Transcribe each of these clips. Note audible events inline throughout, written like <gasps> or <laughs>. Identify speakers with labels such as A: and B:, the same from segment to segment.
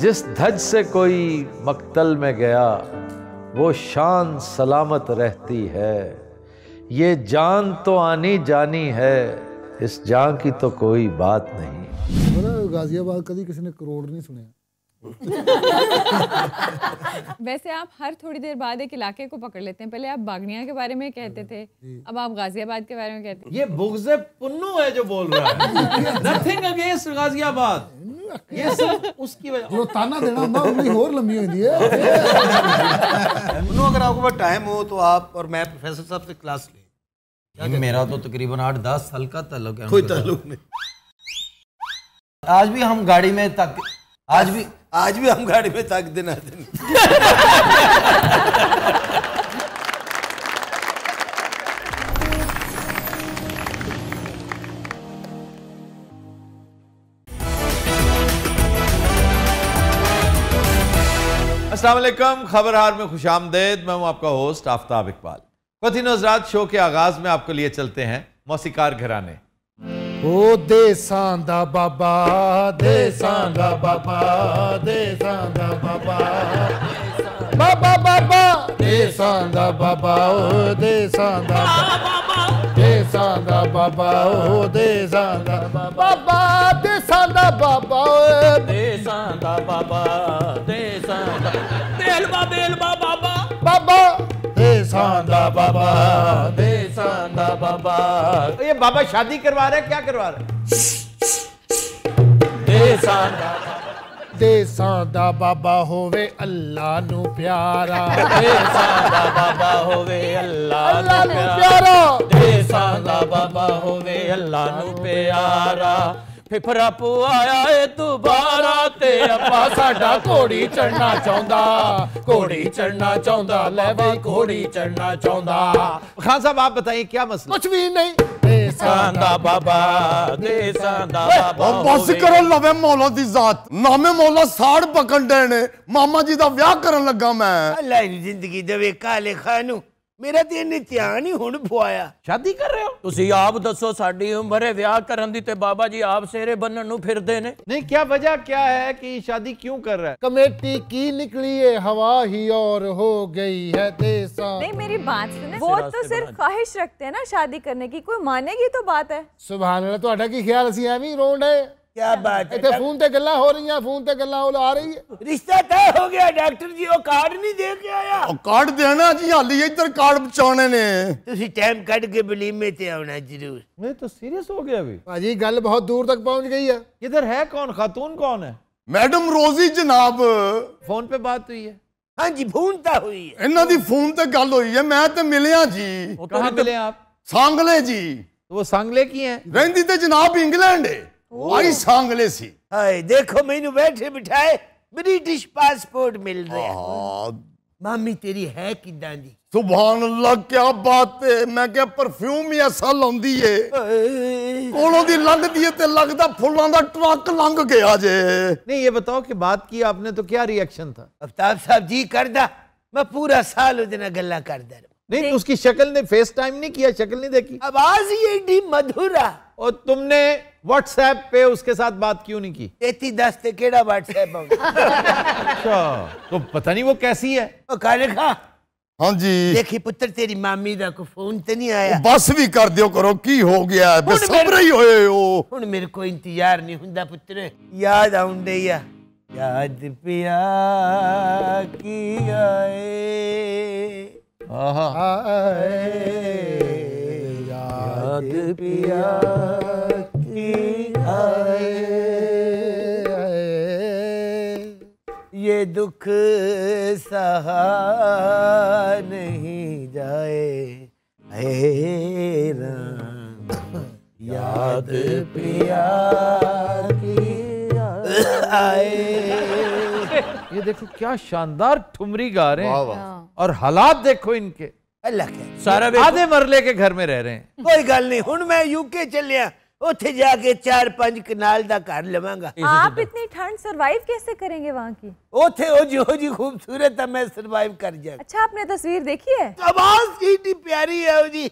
A: जिस धज से कोई मक्तल में गया वो शान सलामत रहती है ये जान तो आनी जानी है इस जान की तो कोई बात नहीं
B: गाजियाबाद कभी किसी ने करोड़ नहीं सुने
C: वैसे आप हर थोड़ी देर बाद एक इलाके को पकड़ लेते हैं पहले आप बागनिया के बारे में कहते हाँ, थे अब आप गाजियाबाद के बारे में कहते हैं ये
A: बुग्ज पुन्नू है जो बोल रहा है नथिंग अगेंस्ट गाजियाबाद
B: ये सब उसकी वजह जो ताना देना ना उन्हें और लंबी होती है
D: अगर आपके पास टाइम हो तो आप और मैं प्रोफेसर साहब से क्लास ले मेरा तो तकरीबन आठ दस साल का ताल्लुक है कोई तो। ताल्लुक नहीं आज भी हम गाड़ी में तक आज भी आज भी हम गाड़ी में ताक देना दिन
A: असलम खबरहार में खुश आमदेद मैं हूं आपका होस्ट आफ्ताब इकबाल पति नजरात शो के आगाज में आपके लिए चलते हैं मौसीकार घराने
B: ਓ ਦੇਸਾਂ ਦਾ ਬਾਬਾ ਦੇਸਾਂ ਦਾ ਬਾਬਾ ਦੇਸਾਂ ਦਾ ਬਾਬਾ ਬਾਬਾ ਬਾਬਾ ਦੇਸਾਂ ਦਾ ਬਾਬਾ ਓ ਦੇਸਾਂ ਦਾ ਬਾਬਾ ਦੇਸਾਂ ਦਾ ਬਾਬਾ ਓ ਦੇਸਾਂ ਦਾ ਬਾਬਾ ਦੇਸਾਂ ਦਾ ਬਾਬਾ ਓਏ ਦੇਸਾਂ ਦਾ ਬਾਬਾ
D: ਦੇਸਾਂ ਦਾ ਤੇਲ ਬਾਬੇਲ ਬਾਬਾ
A: ਬਾਬਾ सांदा बाबा दे सांदा बाबा ये बाबा शादी करवा रहे क्या करवा रहे दे सांदा दे
B: सांदा बाबा होवे
A: अल्लाह नु प्यारा दे सांदा बाबा होवे
D: अल्लाह नु प्यारा दे सांदा बाबा होवे अल्लाह नु प्यारा ਫਿਫਰਾ ਪੁਆਇਆ ਏ ਦੁਬਾਰਾ ਤੇ ਅੱਪਾ ਸਾਡਾ ਘੋੜੀ ਚੜਨਾ ਚਾਹੁੰਦਾ ਘੋੜੀ ਚੜਨਾ ਚਾਹੁੰਦਾ ਲੈ ਬਈ ਘੋੜੀ
A: ਚੜਨਾ ਚਾਹੁੰਦਾ खान साहब आप बताइए क्या मसला कुछ भी नहीं देसान ਦਾ ਬਾਬਾ
D: ਦੇਸਾਂ ਦਾ ਬਾਬਾ ਉਹ ਬੱਸ ਕਰੋ ਲਵੇ ਮੌਲਾ ਦੀ ਜ਼ਾਤ ਨਾਮੇ ਮੌਲਾ ਸਾੜ ਪਕੜਦੇ ਨੇ ਮਾਮਾ ਜੀ ਦਾ ਵਿਆਹ ਕਰਨ ਲੱਗਾ ਮੈਂ ਲੈ ਜ਼ਿੰਦਗੀ ਦੇਵੇ ਕਾਲੇ ਖਾਨ ਨੂੰ ਮੇਰਾ ਤੇ ਇਹਨੇ ਧਿਆਨ ਹੀ ਹੁਣ ਪੁਆਇਆ ਸ਼ਾਦੀ ਕਰ ਰਹੇ ਹੋ ਤੁਸੀਂ ਆਪ ਦੱਸੋ ਸਾਡੀ ਉਮਰ ਹੈ ਵਿਆਹ ਕਰਨ ਦੀ ਤੇ ਬਾਬਾ ਜੀ ਆਪ ਸਿਹਰੇ ਬੰਨਣ ਨੂੰ ਫਿਰਦੇ ਨੇ ਨਹੀਂ ਕੀ ਵਜ੍ਹਾ ਕੀ ਹੈ ਕਿ ਸ਼ਾਦੀ ਕਿਉਂ
B: ਕਰ ਰਹਾ ਹੈ ਕਮੇਟੀ ਕੀ ਨਿਕਲੀ ਹੈ ਹਵਾ ਹੀ और हो गई है देसा नहीं
C: मेरी बात सुने वो तो सिर्फ ख्वाहिश रखते हैं ना शादी करने की कोई मानेगी तो बात है
B: सुभान अल्लाह ਤੁਹਾਡਾ ਕੀ ਖਿਆਲ ਸੀ ਐਵੇਂ ਰੋਂਡ ਹੈ क्या बात है फोन ਤੇ ਗੱਲਾਂ ਹੋ ਰਹੀਆਂ ਫੋਨ ਤੇ ਗੱਲਾਂ ਉਹ ਆ
D: ਰਹੀ ਹੈ ਰਿਸ਼ਤਾ ਤੈਅ ਹੋ ਗਿਆ ਡਾਕਟਰ ਜੀ ਉਹ ਕਾਰਡ ਨਹੀਂ ਦੇ ਕੇ ਆਇਆ ਉਹ ਕਾਰਡ ਦੇਣਾ ਜੀ ਹਾਲੀ ਇੱਧਰ ਕਾਰਡ ਬਚਾਉਣੇ ਨੇ ਤੁਸੀਂ ਟਾਈਮ ਕੱਢ ਕੇ ਬਲੀਮੇ ਤੇ ਆਉਣਾ ਜ਼ਰੂਰ ਮੈਂ ਤਾਂ ਸੀਰੀਅਸ ਹੋ ਗਿਆ ਵੀ ਭਾਜੀ ਗੱਲ ਬਹੁਤ ਦੂਰ ਤੱਕ ਪਹੁੰਚ ਗਈ ਹੈ ਇਧਰ ਹੈ ਕੌਣ ਖਾਤੂਨ ਕੌਣ ਹੈ ਮੈਡਮ ਰੋਜ਼ੀ ਜਨਾਬ ਫੋਨ ਤੇ ਬਾਤ ਹੋਈ ਹੈ हाँ जी फोन तो हुई है इन्हों की फोन तक गल हुई है मैं तो मिलिया जी कहाँ मिले आप सांगले जी तो वो सांगले की हैं रहती तो जनाब इंग्लैंड है देखो मैंने बैठे बिठाए ब्रिटिश पासपोर्ट मिल मामी तेरी है कि बात की आपने तो क्या था अफताब साहब जी कर दा मैं पूरा साल उधर ना
A: नहीं, तो उसकी शकल ने फेस टाइम नहीं किया शक्ल नहीं देखी आवाज ही डी मधुरा और तुमने व्हाट्सएप पे उसके साथ बात क्यों नहीं की तेती दस तेड़ा व्हाट्सएप अच्छा तो पता नहीं वो कैसी है वो काले खा हाँ जी
D: देखी पुत्र तेरी मामी दा को फोन तो नहीं आया
A: बस भी कर दियो करो की हो गया है बस सब रही
D: होए हो उन मेरे को इंतजार नहीं हुंदा पुत्र याद आऊं दे याद पिया की आए आए याद पिया की ये दुख सहा नहीं जाए हे याद प्रिया
A: आए ये देखो क्या शानदार ठुमरी गा रहे हैं हाँ। और हालात देखो इनके
D: अल्लाह के सारा आधे
A: मरले के घर में रह रहे हैं
D: कोई गल नहीं हूं मैं यूके चलिया <laughs> कैसे करेंगे वहाँ की जी खूबसूरत है मैं सरवाइव कर अच्छा आपने तस्वीर देखी है आवाज प्यारी है जी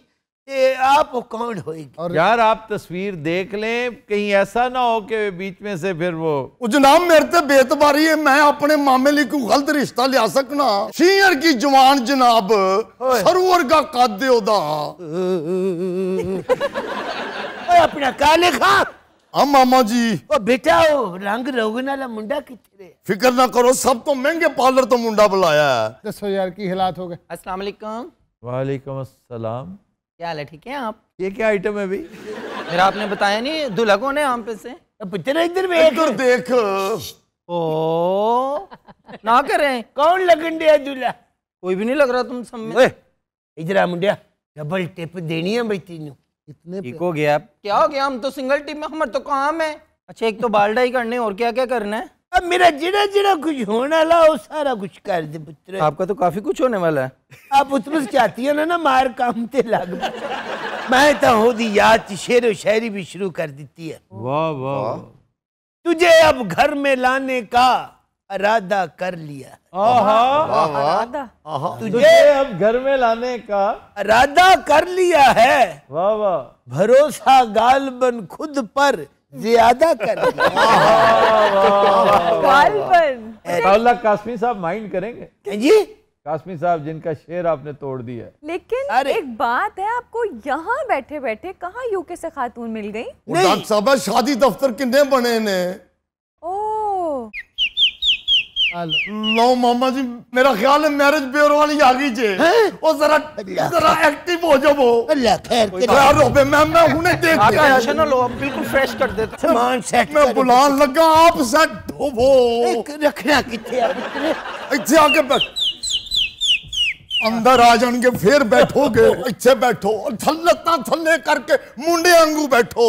D: आप कौन और यार आप तस्वीर
A: देख लें कहीं ऐसा ना हो के बीच में से फिर वो
D: जनाब मेरे तो बेतबारी है मैं अपने मामे लिए कोई गलत रिश्ता लिया सकना सीनियर की जवान जनाब सरोवर का कद <laughs> <laughs> अपना का लिखा हाँ मामा जी ओ बेटा ओ रंग रोगन वाला मुंडा कि फिक्र ना करो सब तो महंगे पार्लर तो मुंडा बुलाया है
B: दसो यार की हालात हो गए अस्सलाम वालेकुम
A: वालेकुम अस्सलाम
D: क्या हाल है ठीक है आप ये क्या आइटम है भाई फिर आपने बताया नहीं दूल्हा कौन है आम पे से पिक्चर इधर इधर देख ओ ना करें कौन लगन दिया दूल्हा कोई भी नहीं लग रहा तुम सब में इधर आ मुंडिया डबल टिप देनी है भाई तीनों इतने इको गैप क्या हो गया हम तो सिंगल टीम में हमारे तो काम है अच्छा एक तो बाल ही करने और क्या क्या करना है अब मेरा जिड़ा जिड़ा कुछ होने वाला हो सारा कुछ कर दे पुत्र आपका तो काफी कुछ होने वाला है आप उसमें चाहती है ना ना मार काम ते लग मैं तो हो दी याद शेर शायरी भी शुरू कर देती है वाह हाँ। वाह तुझे अब घर में लाने का अरादा कर लिया आहा, तुझे अब घर में लाने का अरादा कर लिया है वाह वाह भरोसा गालबन खुद पर ज्यादा कर तो
A: कासमी साहब माइंड करेंगे जी कासमी साहब जिनका शेर आपने तोड़ दिया
C: लेकिन अरे। एक बात है आपको यहाँ बैठे बैठे कहाँ यूके से खातून मिल गई
D: डॉक्टर साहब शादी दफ्तर कितने बने ने लो मामा जी मेरा ख्याल है मैरिज ब्यूरो वाली आ गई जे ओ जरा जरा एक्टिव हो जाओ वो अल्लाह खैर के यार रोबे मैं मैं हूं उन्हें देख के आया ना लो अब बिल्कुल फ्रेश कर देता सामान सेट मैं बुला लगा आप सेट धो वो एक रखना किथे है इतने आके बैठ अंदर आ जाने के फिर बैठोगे अच्छे बैठो थल्लता थल्ले करके मुंडे अंगू बैठो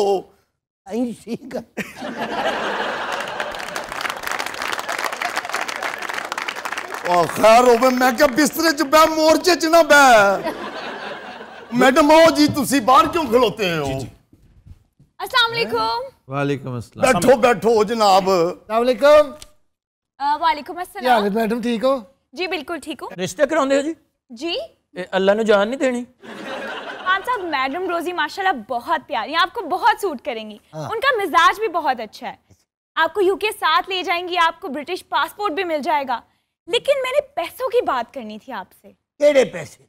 D: ऐसी खैर हो मैं क्या बिस्तरे च बह मोर्चे च ना बह मैडम आओ जी तुसी बाहर क्यों खलोते हो बैठो बैठो जनाब मैडम ठीक हो
E: जी बिल्कुल ठीक हो
D: रिश्ते हो जी जी अल्लाह ने जान नहीं देनी
E: साहब मैडम रोजी माशाल्लाह बहुत प्यारी आपको बहुत सूट करेंगी आ, उनका मिजाज भी बहुत अच्छा है आपको यूके साथ ले जाएंगी आपको ब्रिटिश पासपोर्ट भी मिल जाएगा लेकिन मैंने पैसों की बात करनी थी आपसे
D: केड़े पैसे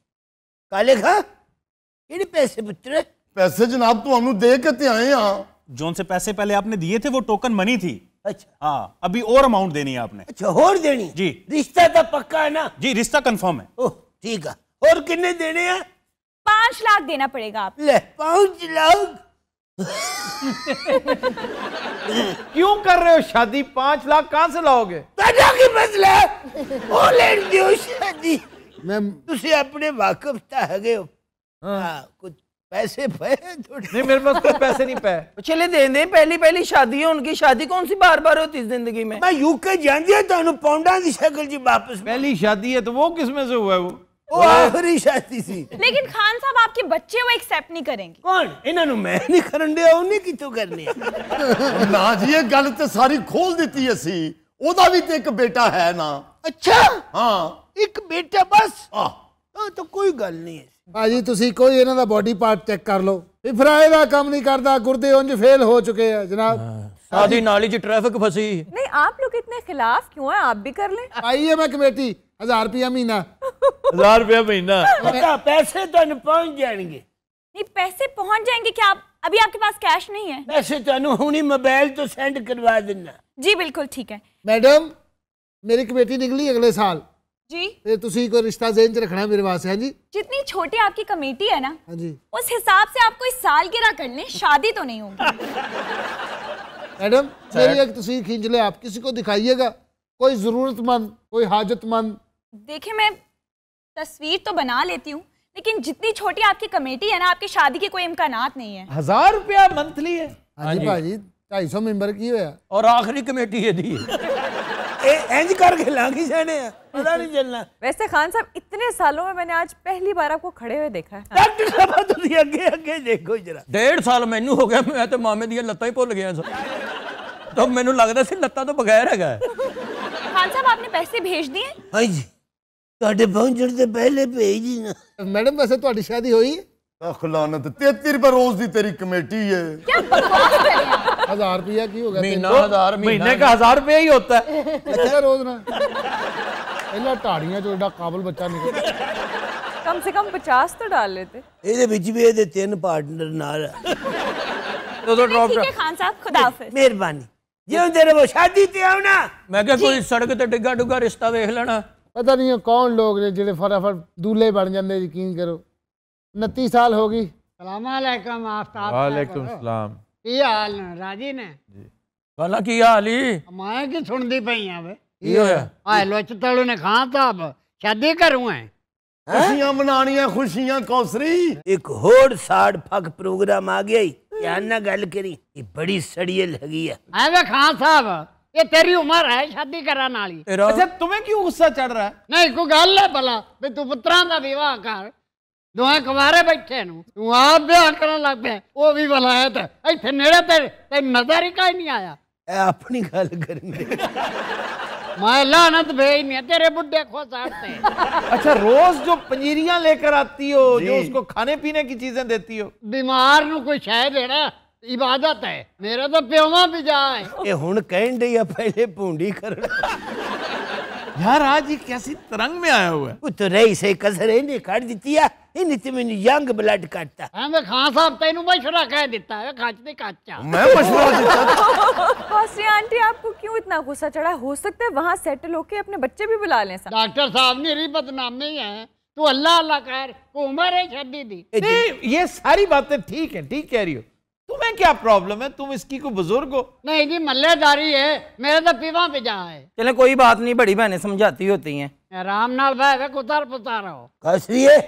D: काले खा केड़े पैसे पुत्र पैसे जनाब तो हम दे के आए हां जोन से पैसे पहले आपने दिए थे वो टोकन मनी थी अच्छा हाँ अभी और अमाउंट देनी है आपने अच्छा और देनी जी रिश्ता तो पक्का है ना जी रिश्ता कंफर्म है ओह ठीक है और कितने देने हैं
E: पांच लाख देना पड़ेगा आप
A: ले पांच लाख
D: <laughs> क्यों कर रहे हो शादी पांच लाख कहाँ से लाओगे पैदा की मसला
F: ਉਹ ਲੈਂਦੇ ਹੋ
D: ਸ਼ਾਦੀ ਮੈਂ ਤੁਸੀਂ ਆਪਣੇ ਵਾਕਫ ਤਾਂ ਹੈਗੇ ਹੋ ਹਾਂ ਕੁਝ पैसे पे थोड़े नहीं मेरे पास कोई पैसे नहीं पए <laughs> चले दे दे पहली पहली शादी है उनकी शादी कौन सी बार बार होती है जिंदगी में मैं यूके जान दिया तो पौंडा की शक्ल जी वापस पहली शादी है तो वो किस में से हुआ है वो ਉਹ ਆਖਰੀ ਸ਼ਾਦੀ ਸੀ
E: ਲੇਕਿਨ ਖਾਨ ਸਾਹਿਬ ਆਪਕੇ ਬੱਚੇ ਉਹ ਐਕਸੈਪਟ ਨਹੀਂ ਕਰਨਗੇ ਕੌਣ ਇਹਨਾਂ ਨੂੰ ਮੈਂ ਨਹੀਂ ਕਰਨ
D: ਡਿਆ ਉਹਨੇ ਕਿੱਥੋਂ ਕਰਨੇ ਨਾ ਜੀ ਇਹ ਗੱਲ ਤੇ ਸਾਰੀ ਖੋਲ ਦਿੱਤੀ ਅਸੀਂ ਉਹਦਾ ਵੀ ਤੇ ਇੱਕ ਬੇਟਾ ਹੈ ਨਾ ਅੱਛਾ ਹਾਂ ਇੱਕ ਬੇਟਾ ਬਸ ਆਹ ਤਾਂ ਕੋਈ ਗੱਲ ਨਹੀਂ ਹੈ
B: ਬਾਜੀ ਤੁਸੀਂ ਕੋਈ ਇਹਨਾਂ ਦਾ ਬਾਡੀ ਪਾਰਟ ਚੈੱਕ ਕਰ ਲਓ ਫਰਾਏ ਦਾ ਕੰਮ ਨਹੀਂ ਕਰਦਾ ਗੁਰਦੇ ਉਂਝ ਫੇਲ ਹੋ ਚੁੱਕੇ ਆ
D: ਜਨਾਬ आधी नाली जी ट्रैफिक फंसी
C: नहीं आप लोग इतने खिलाफ क्यों हैं
E: आप भी कर लें
B: आइए मैं कमेटी हजार रुपया महीना
D: हजार रुपया महीना पैसे तो पहुंच जाएंगे
E: नहीं पैसे पहुंच जाएंगे क्या आप अभी आपके पास कैश नहीं है
D: पैसे तो हूँ मोबाइल तो सेंड करवा देना जी बिल्कुल ठीक है मैडम
B: मेरी कमेटी निकली अगले साल जी को रिश्ता रखना मेरे पास है हाँ जी
E: जितनी छोटी आपकी कमेटी है ना हाँ जी उस हिसाब से आपको इस साल गिरा करने शादी तो नहीं होगी
B: <laughs> मैडम मेरी एक तस्वीर खींच ले आप किसी को दिखाइएगा कोई ज़रूरतमंद कोई हाजतमंद
E: देखिए मैं तस्वीर तो बना लेती हूँ लेकिन जितनी छोटी आपकी कमेटी है ना आपकी शादी के कोई इम्कान नहीं है
B: हजार रुपया मंथली है हाँ जी भाजी हाँ ढाई सौ मेम्बर की है और आखिरी कमेटी है दी
C: इंज करके लांगी जाने पता नहीं चलना वैसे खान साहब इतने सालों में मैंने आज पहली बार आपको
G: खड़े हुए देखा है डॉक्टर साहब तुम अगे अगे देखो जरा
D: डेढ़ साल मैनू हो गया मैं तो मामे दी लत्तां ही भुल गया सब तो मैनू लगदा सी लत्तां तो बगैर हैगा
E: खान साहब आपने पैसे भेज दिए
D: हां जी ਤੁਹਾਡੇ ਪਹੁੰਚਣ ਤੋਂ ਪਹਿਲੇ ਭੇਜ ਹੀ ਨਾ ਮੈਡਮ ਵੈਸੇ ਤੁਹਾਡੀ ਸ਼ਾਦੀ ਹੋਈ ਹੈ ਖਲਾਨਤ 33 ਰੁਪਏ ਰੋਜ਼ ਦੀ ਤੇਰੀ ਕਮੇਟੀ ਹੈ ਕੀ ਬਕਵਾਸ ਕਰ ਰਹੇ
B: ਹੋ हजार रुपया की होगा महीना हजार महीने का हजार रुपया ही होता है लगता अच्छा, अच्छा, रोज
C: ना
D: पहला ढाड़ियां जो एडा काबल बच्चा निकल
C: कम से कम 50 तो डाल लेते
D: ਇਹਦੇ ਵਿੱਚ ਵੀ ਇਹਦੇ ਤਿੰਨ ਪਾਰਟਨਰ ਨਾਲ तो तो ड्रॉप ठीक है
C: खान साहब
B: खुदाफिज
D: ਮਿਹਰਬਾਨੀ ਜਿਉਂ ਤੇਰੇ ਉਹ ਸ਼ਾਦੀ ਤੇ ਆਉਣਾ मैं क्या कोई सड़क
B: ते डिगा डुगा रिश्ता देख लेना
H: पता
A: नहीं कौन
B: लोग ਲੋਕ ਨੇ ਜਿਹੜੇ ਫਟਾਫਟ ਦੂਲੇ ਬਣ ਜਾਂਦੇ ਯਕੀਨ ਕਰੋ 29 ਸਾਲ ਹੋ ਗਈ
H: सलाम आफताब वालेकुम सलाम बड़ी सड़िए लगी खान साहब ये तेरी उम्र है शादी करा तुम्हें क्यों गुस्सा चढ़ रहा है नहीं कोई गल है भला तू पुत्रा का विवाह कर ਦੋਹਾਂ ਕੁਵਾਰੇ ਬੈਠੇ ਨੂੰ ਤੂੰ ਆਪ ਵਿਆਹ ਕਰਨ ਲੱਗ ਪਿਆ ਉਹ ਵੀ ਵਲਾਇਤ ਇੱਥੇ ਨੇੜੇ ਤੇ ਤੇ ਨਜ਼ਰ ਹੀ ਨਹੀਂ ਆਇਆ
D: ਇਹ ਆਪਣੀ ਗੱਲ
H: नहीं तेरे बुढ़े को साड़ते अच्छा रोज जो पंजीरियां लेकर आती हो जो उसको खाने पीने की चीजें देती हो बीमार नु कोई शह देना इबादत है मेरा तो प्योवा भी जाए
D: ये हुन कहन कर यार आज ये कैसी तरंग में आया हुआ है वो तो रही से कसरे ने काट दिती है इन ते मैंने यंग ब्लड काटता
H: हां मैं खान साहब तेनु मशवरा कह देता है खाच दे काचा मैं
C: मशवरा देता
H: कौसरी आंटी आपको क्यों इतना गुस्सा चढ़ा हो सकता है वहां सेटल होके अपने बच्चे भी बुला लें सर डॉक्टर साहब ने री बदनामे ही है तो अल्लाह अल्लाह कर उम्र है छड़ी दी
A: ये सारी बातें ठीक है ठीक कह रही हो तुम्हें क्या प्रॉब्लम है
D: तुम इसकी को बुजुर्ग हो
H: नहीं जी मल्लेदारी है मेरे तो पीवा पे जा है
D: चले कोई बात नहीं बड़ी बहनें समझाती होती हैं
H: आराम नाल भाई कुतार पुतारा हो
D: कसरी है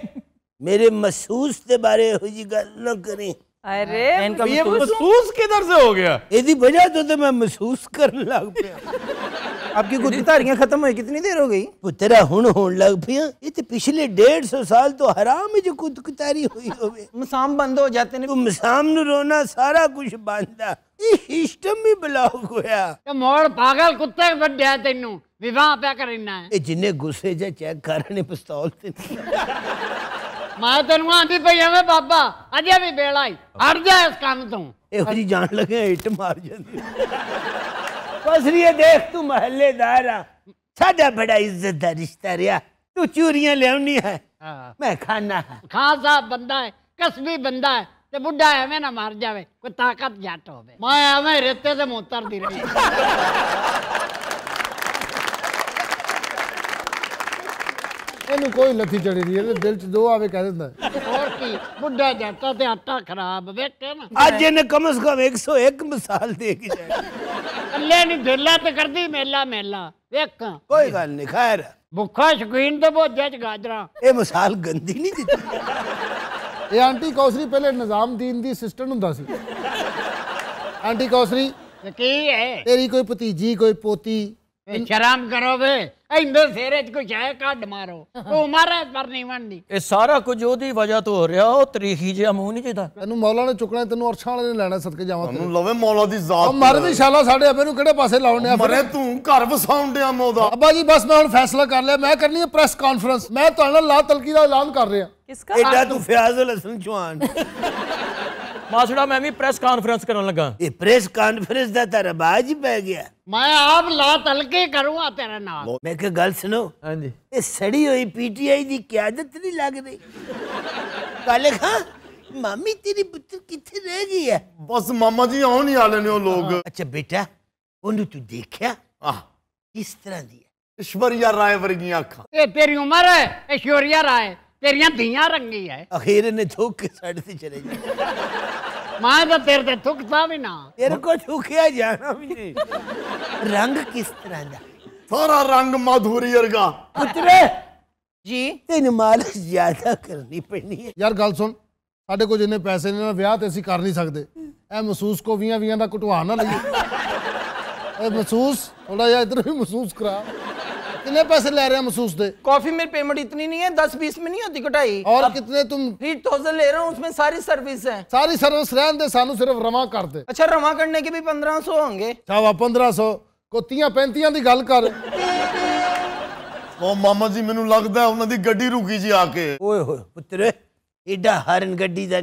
D: मेरे महसूस के बारे हो जी गल ना करें
H: अरे हाँ, ये महसूस किधर
D: से हो गया तो मैं महसूस कर लग आपकी कुछ खत्म हुई कितनी देर हो गई हुन होन लग पिया ये तो पिछले डेढ़ सौ साल तो हराम जो हुई मसाम बंद हो जाते ने मसाम नु रोना सारा कुछ बंदा ये सिस्टम भी ब्लॉक होया
H: ते मोड़ पागल कुत्ते मैं तेन बाबा अजय भी बेला अड़ जाए इस काम तो
D: यह जान लगे इट मार जी
H: देख तू महलेदार
D: साजा बड़ा इज्जत का रिश्ता रहा तू चूरिया लिया है हाँ। मैं खाना है
H: खान साहब बंदा है कसबी बंदा है बुढ़ा एवे ना मर जाए कोई ताकत जट हो मैं रेते से मोतर दी रही
B: ਇਹਨੂੰ ਕੋਈ ਲੱਥੀ ਚੜੀ ਨਹੀਂ ਇਹਦੇ ਦਿਲ 'ਚ ਦੋ ਆਵੇ ਕਹਿ ਦਿੰਦਾ
H: ਹੋਰ ਕੀ ਬੁੱਢਾ ਜਾਂਦਾ ਤੇ ਆਟਾ ਖਰਾਬ ਵੇਖੇ ਨਾ ਅੱਜ ਇਹਨੇ ਕਮ ਸੇ
D: ਕਮ 101
H: ਮਿਸਾਲ ਦੇ ਕੇ ਜਾਏ ਕੱਲੇ ਨਹੀਂ ਢੇਲਾ ਤੇ ਕਰਦੀ ਮੇਲਾ ਮੇਲਾ ਵੇਖ ਕੋਈ ਗੱਲ ਨਹੀਂ ਖੈਰ ਭੁੱਖਾ ਸ਼ਕੀਨ ਤੇ ਬੋਝੇ 'ਚ ਗਾਜਰਾ ਇਹ ਮਿਸਾਲ ਗੰਦੀ ਨਹੀਂ
B: ਦਿੱਤੀ ਇਹ ਆਂਟੀ ਕੌਸਰੀ ਪਹਿਲੇ ਨਿਜ਼ਾਮਦੀਨ ਦੀ ਸਿਸਟਰ ਹੁੰਦਾ ਸੀ ਆਂਟੀ ਕੌਸਰੀ
H: ਕੀ ਹੈ
B: ਤੇਰੀ ਕੋਈ ਭਤੀਜੀ ਕੋਈ ਪੋਤੀ ਸ਼ਰਮ ਕਰੋ ਵੇ
H: ਇੰਦੇ ਸਿਰੇ 'ਚ ਕੁਝ ਹੈ ਕੱਢ ਮਾਰੋ ਉਹ ਮਾਰਾ ਪਰ ਨਹੀਂ ਬਣਦੀ ਇਹ
B: ਸਾਰਾ ਕੁਝ ਉਹਦੀ
D: ਵਜ੍ਹਾ ਤੋਂ ਹੋ ਰਿਹਾ ਉਹ ਤਰੀਖੀ ਜਿਹਾ ਮੂੰਹ ਨਹੀਂ ਜਿਹਦਾ
B: ਤੈਨੂੰ ਮੌਲਾ ਨੇ ਚੁੱਕਣਾ ਤੈਨੂੰ ਅਰਸ਼ਾਂ ਵਾਲੇ ਨੇ ਲੈਣਾ ਸਦਕੇ ਜਾਵਾਂ ਤੈਨੂੰ ਲਵੇ ਮੌਲਾ ਦੀ ਜ਼ਾਤ ਮਰ ਦੀ ਸ਼ਾਲਾ ਸਾਡੇ ਆਪੇ ਨੂੰ ਕਿਹੜੇ ਪਾਸੇ ਲਾਉਣੇ ਆ ਮਰੇ ਤੂੰ ਘਰ ਵਸਾਉਣ ਡਿਆ ਮੋਦਾ ਅੱਬਾ ਜੀ ਬਸ ਮੈਂ ਹੁਣ ਫੈਸਲਾ ਕਰ ਲਿਆ ਮੈਂ ਕਰਨੀ ਹੈ ਪ੍ਰੈਸ ਕਾਨਫਰੰਸ ਮੈਂ ਤੁਹਾਡੇ ਨਾਲ ਲਾ ਤਲਕੀ ਦਾ ਐਲਾਨ ਕਰ ਰਿਹਾ ਕਿਸ ਦਾ
D: ਐਡਾ ਤੂੰ ਫਿਆਜ਼ ਹਸਨ ਚੌਹਾਨ ਮਾਸੜਾ ਮੈਂ ਵੀ ਪ੍ਰੈਸ ਕਾਨਫਰੰਸ ਕਰਨ ਲੱਗਾ ਇਹ ਪ੍ਰੈਸ ਕਾਨਫਰੰਸ ਦਾ ਤਾਂ ਰਵਾਜ ਹੀ ਪੈ ਗਿਆ
H: ਮੈਂ ਆਪ ਲਾ ਤਲਕੇ ਕਰੂੰਗਾ ਤੇਰੇ ਨਾਲ
D: ਮੈਂ ਕਿ ਗੱਲ ਸੁਣੋ ਹਾਂਜੀ ਇਹ ਸੜੀ ਹੋਈ
H: ਪੀਟੀਆਈ ਦੀ ਕਿਆਦਤ ਨਹੀਂ ਲੱਗ ਰਹੀ
D: ਕਾਲੇ ਖਾਂ ਮਾਮੀ ਤੇਰੀ ਪੁੱਤਰ ਕਿੱਥੇ ਰਹਿ ਗਈ ਹੈ ਬਸ ਮਾਮਾ ਜੀ ਆਉਣ ਹੀ ਆਲੇ ਨੇ ਉਹ ਲੋਕ ਅੱਛਾ ਬੇਟਾ ਉਹਨੂੰ ਤੂੰ ਦੇਖਿਆ ਆਹ ਕਿਸ ਤਰ੍ਹਾਂ ਦੀ ਹੈ ਈਸ਼ਵਰੀਆ ਰਾਏ ਵਰਗੀਆਂ ਅੱਖਾਂ
H: ਇਹ ਤੇਰੀ ਉਮਰ ਹੈ ਈਸ਼ਵਰੀਆ ਰਾਏ तेरिया धीया रंगी है
D: अखीर ने थुक सड़ती चले जाए
H: मां तो तेरे ते थुकता भी ना तेरे को थुकिया जाना भी नहीं रंग किस तरह का सारा
D: रंग माधुरी अरगा पुत्रे जी तेन मालिश ज्यादा करनी
B: पड़नी है यार गल सुन साडे को जिन्ने पैसे ने ना ब्याह ते असी कर नहीं सकदे ए महसूस को वियां वियां दा कटवा ना लई ए महसूस थोड़ा या इधर भी महसूस करा कितने पैसे ले रहे हैं महसूस दे कॉफी में पेमेंट इतनी नहीं है दस बीस में नहीं होती कटाई और कितने तुम थ्री थाउजेंड ले रहे हो उसमें सारी सर्विस है सारी सर्विस रहन दे सानू सिर्फ रमा कर दे अच्छा
D: रमा करने के भी पंद्रह सौ होंगे
B: छावा पंद्रह सौ ਕੋਤੀਆਂ ਪੈਂਤੀਆਂ ਦੀ ਗੱਲ ਕਰ
D: ਉਹ ਮਾਮਾ ਜੀ ਮੈਨੂੰ ਲੱਗਦਾ ਉਹਨਾਂ ਦੀ ਗੱਡੀ ਰੁਕੀ ਜੀ ਆ ਕੇ ਓਏ ਹੋਏ ਪੁੱਤਰ ਏਡਾ ਹਰਨ ਗੱਡੀ ਦਾ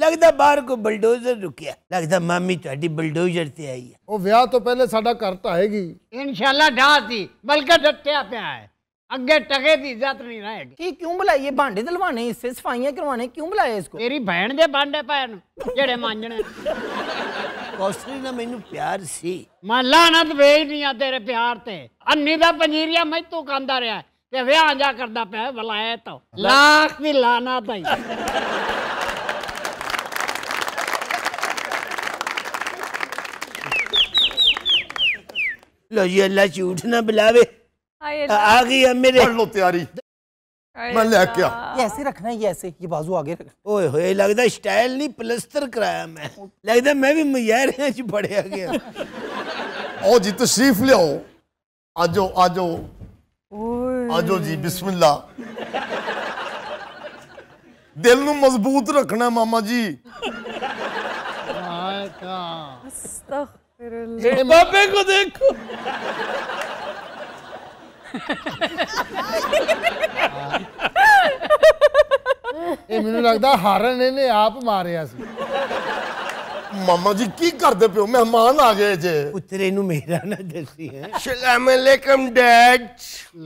D: ਲੱਗਦਾ ਬਾਹਰ ਕੋ ਬਲਡੋਜ਼ਰ ਰੁਕਿਆ ਲੱਗਦਾ ਮਾਮੀ ਤੁਹਾਡੀ ਬਲਡੋਜ਼ਰ ਤੇ ਆਈ ਹੈ
H: ਉਹ ਵਿਆਹ ਤੋਂ ਪਹਿਲੇ ਸਾਡਾ ਘਰ ਢਾਏਗੀ ਇਨਸ਼ਾਅੱਲਾ ਢਾਤੀ ਬਲਕਿ ਡੱਟਿਆ ਪਿਆ ਹੈ ਅੱਗੇ ਟਕੇ ਦੀ ਇੱਜ਼ਤ ਨਹੀਂ ਰਹੇਗੀ ਕੀ ਕਿਉਂ ਬੁਲਾਈਏ ਭਾਂਡੇ ਧਲਵਾਣੇ ਇਸੇ ਸਫਾਈਆਂ ਕਰਵਾਣੇ ਕਿਉਂ ਬੁਲਾਇਆ ਇਸ ਕੋ ਤੇਰੀ ਭੈਣ ਦੇ ਭਾਂਡੇ ਪੈਣ ਜਿਹੜੇ ਮਾਂਜਣੇ ਕੌਸਰੀ ਨਾਲ ਮੈਨੂੰ ਪਿਆਰ ਸੀ ਮੈਂ ਲਾਨਤ ਵੇਚ ਨਹੀਂ ਆ ਤੇਰੇ ਪਿਆਰ ਤੇ ਅੰਨੀ ਦਾ ਪੰਜੀਰੀਆ ਮੈਂ ਤੂੰ ਕਾਂਦਾ ਰਿਹਾ ਤੇ ਵਿਆਹ ਜਾ ਕਰਦਾ ਪਿਆ ਵਲਾਇਤ ਲਾਖ ਦੀ ਲਾਨਤ ਆਈ
D: लो जी अल्लाह झूठ ना बुलावे
F: आ गई है
D: मेरे लो तैयारी मैं ले क्या ये ऐसे रखना ये ऐसे ये बाजू आगे रखना ओए होए लगदा स्टाइल नहीं प्लास्टर कराया मैं लगदा मैं भी मयार है जी बड़े आ गया ओ जी तशरीफ ले आओ आजो आजो आजो जी बिस्मिल्लाह दिल नु मजबूत रखना मामा जी
F: का ਬਾਬੇ ਕੋ ਦੇਖੋ
D: ਇਹ ਮੈਨੂੰ ਲੱਗਦਾ ਹਾਰਨ ਨੇ ਆਪ ਮਾਰਿਆ ਸੀ ਮਾਮਾ ਜੀ ਕੀ ਕਰਦੇ ਪਿਓ ਮਹਿਮਾਨ ਆ ਗਏ ਜੇ ਪੁੱਤਰੇ ਨੂੰ ਮੇਰਾ ਨਾ ਦੱਸੀ ਹੈ ਸਲਾਮ ਅਲੈਕਮ ਡੈਡ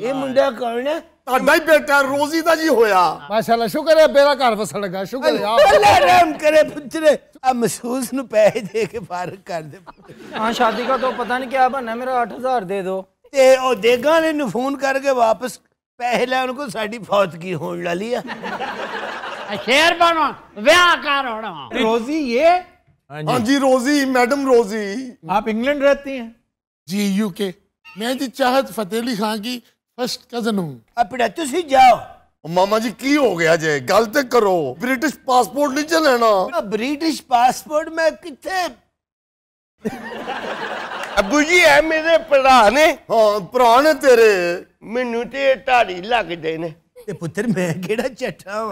D: ਇਹ ਮੁੰਡਾ ਕੌਣ ਹੈ ਤੁਹਾਡਾ ਹੀ ਬੇਟਾ ਰੋਜ਼ੀ ਦਾ ਜੀ ਹੋਇਆ ਮਾਸ਼ਾਅੱਲਾ ਸ਼ੁਕਰ ਹੈ ਬੇਰਾ ਘਰ ਵਸਣ ਲੱਗਾ ਸ਼ੁਕਰ ਹੈ ਅੱਲਾ ਰਹਿਮ ਕਰੇ ਪੁੱਤਰੇ ਆ ਮਹਿਸੂਸ ਨੂੰ ਪੈਸੇ ਦੇ ਕੇ ਫਾਰਗ ਕਰ ਦੇ ਹਾਂ ਸ਼ਾਦੀ ਦਾ ਤਾਂ ਪਤਾ ਨਹੀਂ ਕਿਆ ਬੰਨਾ ਮੇਰਾ 8000 ਦੇ ਦਿਓ ਤੇ ਉਹ ਦੇਗਾ ਨੇ ਨੂੰ ਫੋਨ ਕਰਕੇ ਵਾਪਸ ਪੈਸੇ ਲੈਣ ਕੋ ਸਾਡੀ ਫੌਜ ਕੀ ਹੋਣ ਲਲੀ ਆ ਸ਼ੇਰ ਬਣੋ ਵਿਆਹ
H: ਕਰ ਹੋਣਾ
D: ਰੋਜ਼ੀ ਇਹ हाँ जी हाँ रोजी मैडम रोजी आप इंग्लैंड रहती हैं जी यूके मैं जी चाहत फतेह खान की फर्स्ट कजन हूँ आप तुसी जाओ मामा जी की हो गया जे गल करो ब्रिटिश पासपोर्ट नहीं चलना ब्रिटिश पासपोर्ट मैं कितने अबू जी है मेरे भरा हाँ भरा तेरे मेनू तो ढाड़ी लग ने पुत्र मैं चटा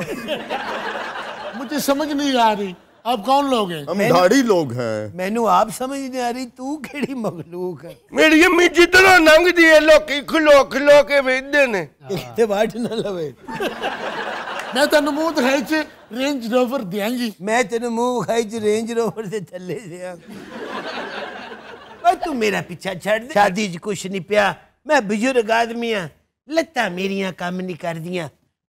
D: मुझे समझ नहीं आ रही अब कौन लोग हैं हम दाढ़ी लोग हैं मेनू आप समझ नहीं आ रही तू केड़ी मखलूक है मेरी मम्मी जितना नंग दी है लोग खलो खलो के बैठे ने इथे बाट न लवे मैं तेन मुंह दिखाई च रेंज रोवर देंगी मैं तेन मुंह दिखाई च रेंज रोवर से थले दिया तू मेरा पीछा छड़ शादी च कुछ नहीं पिया मैं बुजुर्ग आदमी हाँ लत्त मेरिया काम नहीं कर दिया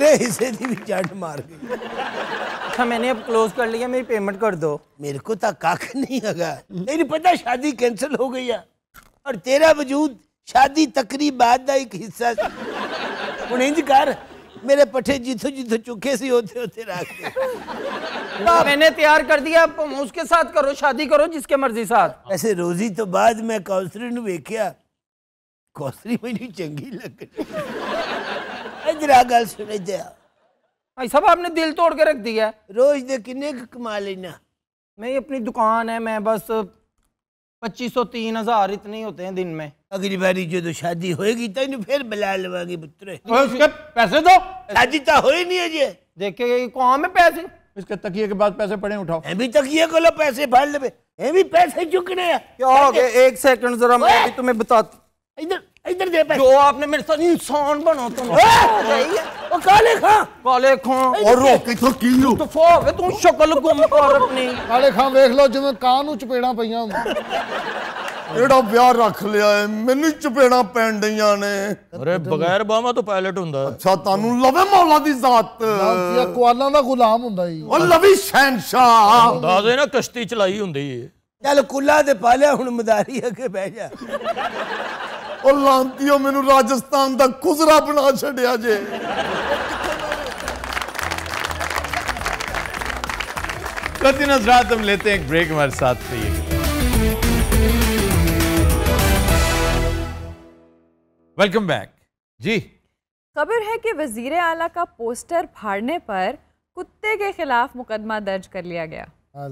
D: ਤੇ हिस्से की भी ਜੱਟ मार गई अच्छा मैंने अब क्लोज कर लिया मेरी पेमेंट कर दो मेरे को तो कख नहीं है मेरी पता शादी कैंसिल हो गई है और तेरा वजूद शादी तकरीबात ਦਾ ਇੱਕ ਹਿੱਸਾ ਸੀ ਹੁਣ ਇੰਜ ਕਰ मेरे पठे जिथो जिथो चुके से होते होते रख मैंने तैयार कर दिया उसके साथ करो शादी करो जिसके मर्जी साथ ऐसे रोजी तो बाद मैं कौसरी नु वेखिया कौसरी मैनू चंगी लग इधर गल सुन इधर भाई साहब आपने दिल तोड़ के रख दिया रोज दे किन्ने कमा लेना मैं अपनी दुकान है मैं बस पच्चीस सौ तीन हजार इतने ही होते हैं दिन में अगली बारी जो तो शादी होएगी तेन फिर बुला लवागी पुत्रे उसके पैसे दो शादी तो हो ही नहीं है जी देखे कौन है पैसे इसके तकिए के बाद पैसे पड़े उठाओ भी तकिए को लो पैसे फाड़ ले भी पैसे चुकने क्या हो गया एक सेकंड जरा मैं तुम्हें बताती इधर इधर दे जो आपने मेरे साथ इंसान बना तुम ओ काले खां ਕਾਲੇ ਖਾਂ ਔਰ ਰੋਕ
B: ਇਥੋਂ ਕੀ ਨੂੰ ਤਫਾ ਹੋਵੇ ਤੂੰ ਸ਼ਕਲ ਗੁੰਮ ਕਰ ਆਪਣੀ ਕਾਲੇ ਖਾਂ ਵੇਖ ਲਓ ਜਿਵੇਂ ਕਾਂ ਨੂੰ ਚਪੇੜਾਂ
D: ਪਈਆਂ ਹੁੰਦੀਆਂ ਇਹੜਾ ਵਿਆਹ ਰੱਖ ਲਿਆ ਏ ਮੈਨੂੰ ਚਪੇੜਾਂ ਪੈਣ ਡਈਆਂ ਨੇ ਅਰੇ ਬਗੈਰ ਬਾਹਾਂ ਤੋਂ ਪਾਇਲਟ ਹੁੰਦਾ ਅੱਛਾ ਤੁਹਾਨੂੰ ਲਵੇ ਮੌਲਾ ਦੀ ਜ਼ਾਤ ਨਾ ਨਾਮ ਕੁਆਲਾਂ ਦਾ ਗੁਲਾਮ ਹੁੰਦਾ ਈ ਉਹ ਲਵੀ ਸ਼ਹਿਨशाह ਹੁੰਦਾ ਦੇ ਨਾ ਕਸ਼ਤੀ ਚਲਾਈ ਹੁੰਦੀ ਏ ਚੱਲ ਕੁੱਲਾ ਦੇ ਪਾਲਿਆ ਹੁਣ ਮਦਾਰੀ ਅੱਗੇ ਬਹਿ ਜਾ ਉਹ ਲਾਂਤੀਓ ਮੈਨੂੰ ਰਾਜਸਥਾਨ ਦਾ ਖੁਜ਼ਰਾ ਬਣਾ ਛੱਡਿਆ ਜੇ कति नजरात हम लेते हैं एक ब्रेक हमारे साथ रहिए
A: वेलकम बैक जी
C: खबर है कि वजीर आला का पोस्टर फाड़ने पर कुत्ते के खिलाफ मुकदमा दर्ज कर लिया गया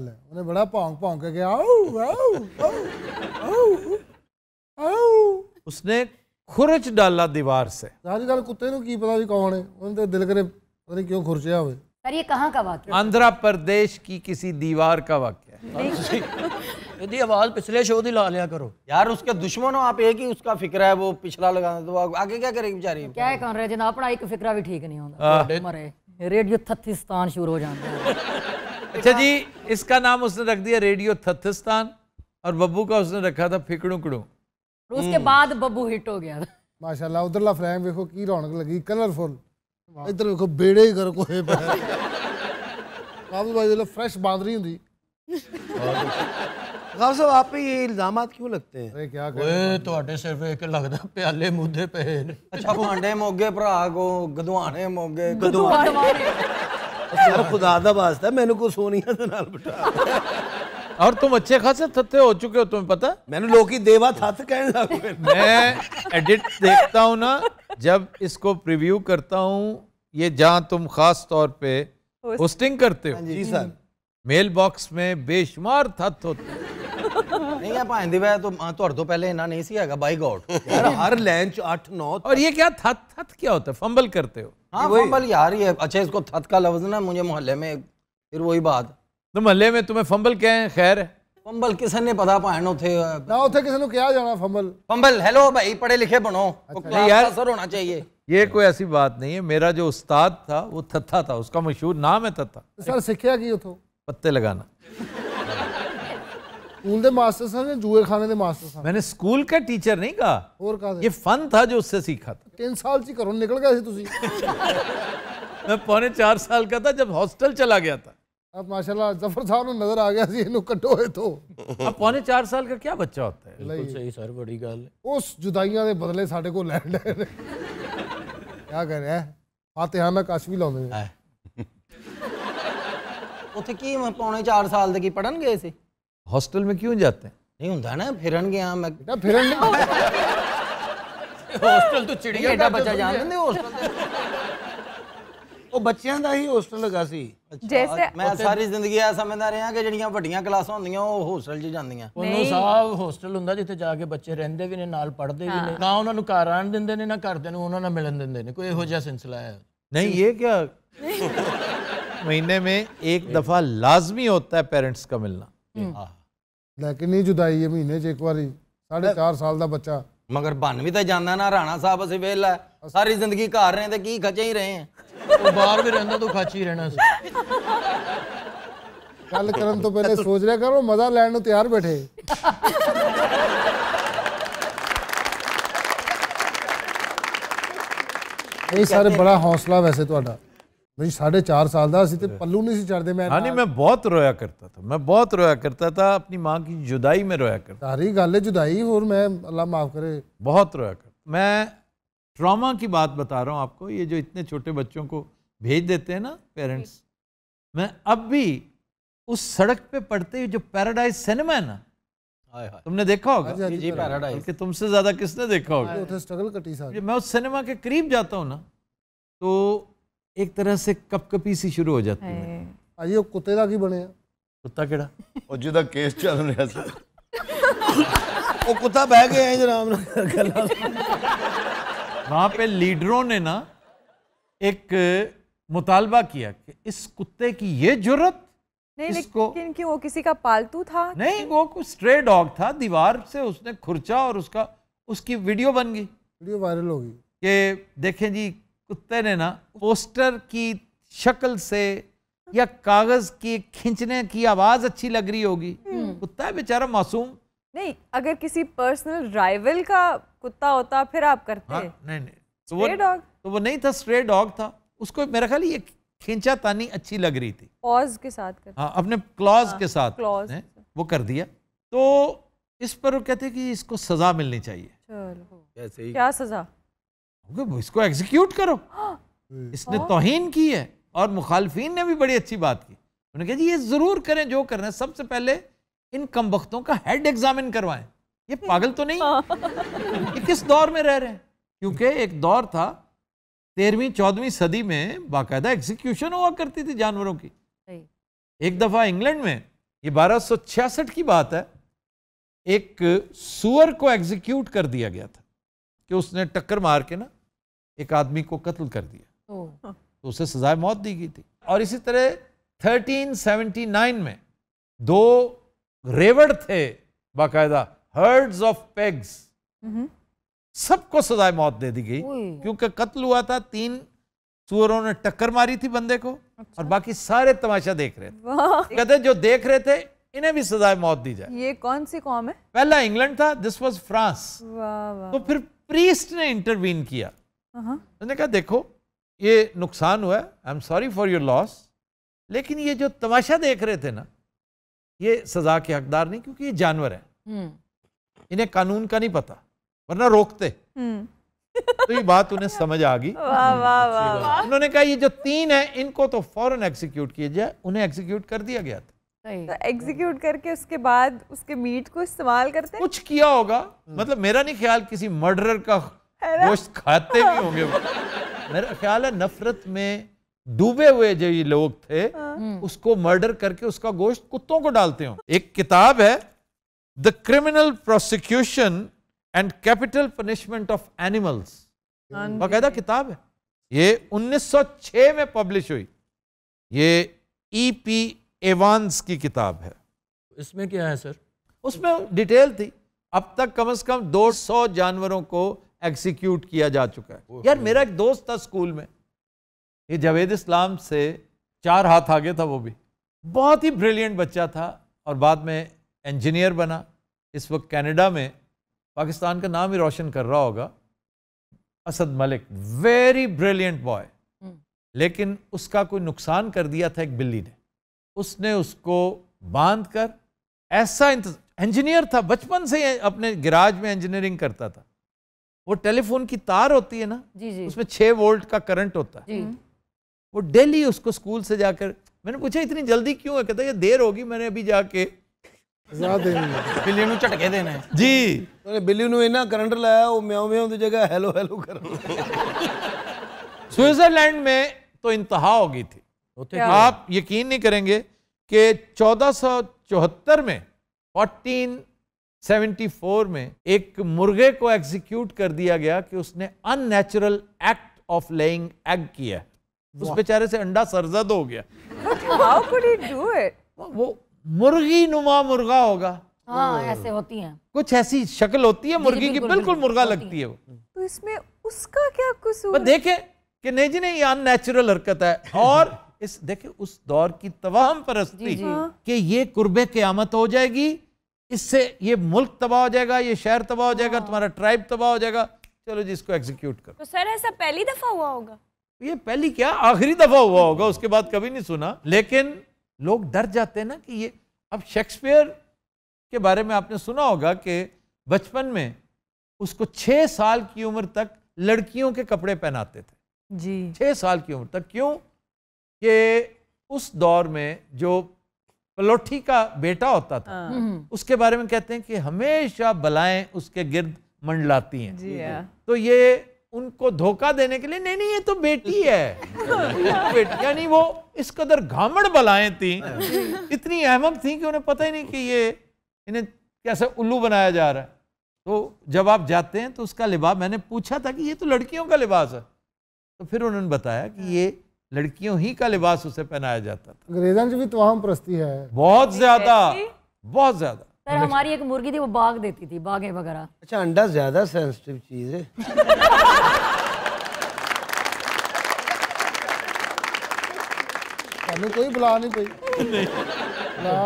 B: उन्हें बड़ा पौंक
C: पौंक के आओ आओ
B: आओ आओ, आओ, आओ।
A: उसने खुरच डाला दीवार से
B: अजकल कुत्ते की पता भी कौन है उनते दिल करे पता क्यों खुरचया होवे
E: पर ये कहां का वाक्य आंध्र
A: प्रदेश की किसी दीवार का वाक्य यदि
D: <laughs> आवाज पिछले शो दी ला लिया करो यार उसके दुश्मन हो आप एक ही उसका फिक्र है वो पिछला लगा तो
H: आगे क्या करेगी बेचारी क्या कर रहे जना अपना एक फिक्रा भी ठीक नहीं होता मरे
D: रेडियो थत्थिस्तान
A: शुरू हो जाता है अच्छा जी इसका नाम उसने रख दिया रेडियो थत्थिस्तान और बब्बू का उसने रखा था फिकड़ू ઉસકે
B: બાદ બબ્બો હિટ હો ગયા માશાલ્લા ઉધર લા ફ્રેમ વેખો કી رونક લગી કલરફુલ ઇધર વેખો બેડે ઘર કો હે આવુ બાઈ દે લો ફ્રેશ બાંદરી હુndi
D: ખબસવા પાપી જમાત કે લગતે હે અરે ક્યા કરે ઓય તો આટે સરફ એકે લગદા પ્યાલે મુદે પે અચ્છા ભાંડે મોગે ભરા કો ગધવાણે મોગે ગધવાણે ખુદાદા બાસ્ત મેને કો સોનિયા સે નલ બટા और तुम अच्छे खासे थत्ते हो चुके हो तुम्हें पता मैंने लोग देवा था कहने लगा मैं एडिट देखता
A: हूँ ना जब इसको प्रीव्यू करता हूँ ये जहाँ तुम खास तौर पे होस्टिंग करते हो हाँ जी सर मेल बॉक्स में बेशुमार थत होते
D: ਨਹੀਂ ਆ 8 9 और ये क्या थत थत क्या होता है फंबल करते हो हाँ फंबल यार ये अच्छा इसको थत का लफ्ज ना मुझे मोहल्ले में फिर वही बात ਤੇ ਮਹੱਲੇ ਵਿੱਚ ਤੁਮੇ ਫੰਬਲ ਕਹੇ ਖੈਰ ਫੰਬਲ ਕਿਸੇ ਨੇ ਪਤਾ ਪਾਣ ਉਥੇ ਨਾ ਉਥੇ ਕਿਸੇ ਨੂੰ ਕਿਹਾ ਜਾਣਾ ਫੰਬਲ फंबल हेलो भाई पढ़े लिखे बनो अच्छा, यार। यार सर होना चाहिए
A: ये कोई ऐसी बात नहीं है मेरा जो उस्ताद था वो थत्था था उसका मशहूर नाम है थत्था सर ਸਿੱਖਿਆ की ਉਥੋਂ पत्ते लगाना स्कूल
B: ਦੇ ਮਾਸਟਰ ਸਨ ਜਾਂ ਜੂਏ ਖਾਨੇ ਦੇ ਮਾਸਟਰ ਸਨ
A: मैंने स्कूल का टीचर नहीं कहा और कहा ये फन था जो उससे सीखा था
B: तीन साल ਚ करो निकल गए ਗਏ ਸੀ
A: मैं पौने चार साल का था जब
D: हॉस्टल चला गया था
B: अब माशाल्लाह जफर साहब नजर आ गया कटोए तो अब पौने
D: चार साल का क्या बच्चा होता है सही सर बड़ी गल
B: उस जुदाइया के बदले साढ़े को लैंड क्या कह रहे हैं फातेहाना कश भी लाने
D: जाते फिर <laughs> ਉਹ ਬੱਚਿਆਂ ਦਾ ਹੀ ਹੋਸਟਲ ਲਗਾ ਸੀ ਜੈਸੇ ਮੈਂ ਸਾਰੀ ਜ਼ਿੰਦਗੀ ਆ ਸਮਝਦਾ ਰਿਹਾ ਕਿ ਜਿਹੜੀਆਂ ਵੱਡੀਆਂ ਕਲਾਸਾਂ ਹੁੰਦੀਆਂ ਉਹ ਹੋਸਟਲ 'ਚ ਜਾਂਦੀਆਂ ਉਹਨੂੰ ਸਾਹਿਬ ਹੋਸਟਲ ਹੁੰਦਾ ਜਿੱਥੇ ਜਾ ਕੇ ਬੱਚੇ ਰਹਿੰਦੇ ਵੀ ਨੇ ਨਾਲ ਪੜ੍ਹਦੇ ਵੀ ਨੇ ਨਾ ਉਹਨਾਂ ਨੂੰ ਘਰ ਆਣ ਦਿੰਦੇ ਨੇ ਨਾ ਘਰਦਿਆਂ ਨੂੰ ਉਹਨਾਂ ਨਾਲ ਮਿਲਣ ਦਿੰਦੇ ਨੇ ਕੋਈ ਇਹੋ ਜਿਹਾ ਸਿਲਸਿਲਾ ਹੈ
A: नहीं ये क्या महीने में एक दफा लाजमी होता है पेरेंट्स का मिलना लेकिन
B: नहीं जुदाई है महीने एक बार साढ़े चार साल का
D: बच्चा मगर बन भी तो जाना ना राणा साहब असि वेला सारी जिंदगी घर रहे थे की खचे ही रहे हैं ਉਹ ਬਾਹਰ ਵੀ ਰਹਿੰਦਾ ਤੂੰ ਖਾਚੀ ਰਹਿਣਾ ਸੀ
B: ਗੱਲ ਕਰਨ ਤੋਂ ਪਹਿਲੇ ਸੋਚ ਲਿਆ ਕਰੋ ਮਜ਼ਾ ਲੈਣ ਨੂੰ ਤਿਆਰ ਬੈਠੇ ਇਹ ਸਾਰੇ ਬੜਾ ਹੌਸਲਾ ਵੈਸੇ ਤੁਹਾਡਾ ਮੇਰੀ 4.5 ਸਾਲ ਦਾ ਸੀ ਤੇ ਪੱਲੂ नहीं ਸੀ ਚੜਦੇ मैं हाँ नहीं मैं
A: बहुत रोया करता था मैं बहुत रोया करता था अपनी माँ की जुदाई में रोया करता
B: सारी गल जुदाई और मैं अल्लाह माफ करे
A: बहुत रोया करता मैं ट्रॉमा की बात बता रहा हूँ आपको ये जो इतने छोटे बच्चों को भेज देते हैं ना पेरेंट्स मैं अब भी उस सड़क पे पढ़ते हुए जो पैराडाइज सिनेमा है ना तुमने देखा होगा हाँ जी पैराडाइज हाँ कि तुमसे ज्यादा किसने देखा होगा
B: स्ट्रगल कटी साहब
A: मैं उस सिनेमा के करीब जाता हूँ ना तो एक तरह से कपकपी सी शुरू हो जाती है अजी वो कुत्ते का ਕੀ बने
D: कुत्ता ਕਿਹੜਾ ਉਹ ਜਿਹਦਾ ਕੇਸ ਚੱਲ ਰਿਹਾ ਸੀ ਉਹ ਕੁੱਤਾ ਬਹਿ ਗਿਆ ਇੰਜ ਆਰਾਮ
A: ਨਾਲ ਗੱਲਾਂ वहां पे लीडरों ने ना एक मुतालबा किया कि इस कुत्ते की ये जरूरत
C: नहीं लेकिन कि वो किसी का पालतू था नहीं
A: वो कुछ स्ट्रे डॉग था दीवार से उसने खुर्चा और उसका उसकी वीडियो बन गई वीडियो वायरल हो गई कि देखें जी कुत्ते ने ना पोस्टर की शक्ल से या कागज की खींचने की आवाज अच्छी लग रही होगी हम्म। कुत्ता बेचारा मासूम
C: नहीं अगर किसी पर्सनल राइवल का कुत्ता होता फिर आप करते हाँ,
A: नहीं नहीं तो वो तो वो नहीं था स्ट्रे डॉग था उसको मेरा ख्याल ये खींचा तानी अच्छी लग रही थी
C: पॉज के साथ कर हाँ
A: अपने क्लॉज हाँ, के साथ क्लॉज वो कर दिया तो इस पर वो कहते कि इसको सजा मिलनी चाहिए
C: चलो क्या सजा
A: इसको एग्जीक्यूट करो <gasps> इसने तोहन की है और मुखालफिन ने भी बड़ी अच्छी बात की उन्होंने कहा जी ये ज़रूर करें जो करना रहे सबसे पहले इन कम का हेड एग्जामिन करवाएं ये पागल तो नहीं हाँ। ये किस दौर में रह रहे हैं क्योंकि एक दौर था तेरहवीं चौदहवीं सदी में बाकायदा एग्जीक्यूशन हुआ करती थी जानवरों की एक दफ़ा इंग्लैंड में ये 1266 की बात है एक सुअर को एग्जीक्यूट कर दिया गया था कि उसने टक्कर मार के ना एक आदमी को कत्ल कर
F: दिया तो
A: उसे सजाए मौत दी गई थी और इसी तरह 1379 में दो रेवड़ थे बाकायदा हर्ड्स ऑफ पेग्स सबको सजाए मौत दे दी गई क्योंकि कत्ल हुआ था तीन सुअरों ने टक्कर मारी थी बंदे को अच्छा। और बाकी सारे तमाशा देख रहे
C: थे कहते
A: जो देख रहे थे इन्हें भी सजाए मौत दी जाए
C: ये कौन सी कौम है
A: पहला इंग्लैंड था दिस वाज फ्रांस
C: तो
A: फिर प्रीस्ट ने इंटरवीन किया uh-huh। उन्होंने कहा देखो ये नुकसान हुआ I am sorry for your loss लेकिन ये जो तमाशा देख रहे थे ना ये सजा के हकदार नहीं क्योंकि ये जानवर है हम्म। इन्हें कानून का नहीं पता वरना रोकते हम्म। तो ये बात उन्हें समझ आ गई उन्होंने कहा ये जो तीन है इनको तो फॉरन एग्जीक्यूट किया जाए उन्हें एग्जीक्यूट कर दिया गया था तो एग्जीक्यूट करके उसके बाद उसके मीट को इस्तेमाल करते कुछ किया होगा मतलब मेरा नहीं ख्याल किसी मर्डरर का गोश्त खाते भी होंगे मेरा ख्याल है नफरत में डूबे हुए जो ये लोग थे हाँ। हम्म। उसको मर्डर करके उसका गोश्त कुत्तों को डालते हो एक किताब है the criminal prosecution and capital punishment of animals हाँ बाकायदा किताब है ये 1906 में पब्लिश हुई ये ई पी एवान्स की किताब है
D: इसमें क्या है सर उसमें
A: डिटेल थी अब तक कम से कम 200 जानवरों को एग्जीक्यूट किया जा चुका है यार मेरा एक दोस्त था स्कूल में ये जावेद इस्लाम से चार हाथ आगे था वो भी बहुत ही ब्रिलियंट बच्चा था और बाद में इंजीनियर बना इस वक्त कनाडा में पाकिस्तान का नाम ही रोशन कर रहा होगा Asad Malik very brilliant boy लेकिन उसका कोई नुकसान कर दिया था एक बिल्ली ने उसने उसको बांध कर ऐसा इंजीनियर था बचपन से अपने गिराज में इंजीनियरिंग करता था वो टेलीफोन की तार होती है ना जी जी। उसमें छः वोल्ट का करंट होता है वो डेली उसको स्कूल से जाकर मैंने पूछा इतनी जल्दी क्यों है कहता है देर होगी मैंने अभी जाके स्विट्जरलैंड में तो इंतहा हो गई थी आप यकीन नहीं करेंगे कि 1474 में 1474 में एक मुर्गे को एग्जीक्यूट कर दिया गया कि उसने unnatural act of laying egg किया उस बेचारे से अंडा सरजद हो गया
G: How could he do it? वो
A: मुर्गी नुमा मुर्गा होगा
G: हाँ
E: ऐसे होती हैं
A: कुछ ऐसी शक्ल होती है मुर्गी की बिल्कुल मुर्गा लगती है वो तो इसमें उसका क्या कसूर देखे कि नहीं जी नहीं ये अननेचुरल हरकत है <laughs> और इस देखे उस दौर की तवाहम परस्ती हाँ। कि ये कुर्ब क्यामत हो जाएगी इससे ये मुल्क तबाह हो जाएगा ये शहर तबाह हो जाएगा हाँ। तुम्हारा ट्राइब तबाह हो जाएगा चलो जी इसको एग्जीक्यूट करो
E: तो सर ऐसा पहली दफा हुआ होगा
A: ये पहली क्या आखिरी दफा हुआ होगा उसके बाद कभी नहीं सुना लेकिन लोग डर जाते हैं ना कि ये अब शेक्सपियर के बारे में आपने सुना होगा कि बचपन में उसको छः साल की उम्र तक लड़कियों के कपड़े पहनाते थे जी छः साल की उम्र तक क्यों कि उस दौर में जो पलोठी का बेटा होता था हाँ। हम्म। उसके बारे में कहते हैं कि हमेशा बलाएं उसके गिर्द मंडलाती हैं हाँ। तो ये उनको धोखा देने के लिए नहीं नहीं ये तो बेटी है <laughs> बेटी यानी वो इस कदर घामड़ बलाएं थी हाँ। इतनी अहमक थी कि उन्हें पता ही नहीं कि ये इन्हें कैसे उल्लू बनाया जा रहा है तो जब आप जाते हैं तो उसका लिबास मैंने पूछा था कि ये तो लड़कियों का लिबास है तो फिर उन्होंने बताया कि ये लड़कियों ही का लिबास उसे पहनाया जाता था
B: अंग्रेजन भी तो प्रस्ती है
A: बहुत ज्यादा बहुत ज्यादा सर हमारी
E: एक
H: मुर्गी थी वो बाग देती थी बागे वगैरह
D: अच्छा अंडा ज्यादा सेंसिटिव चीज है
H: ਸਾਨੂੰ
A: कोई बुला नहीं कोई। ਲਾ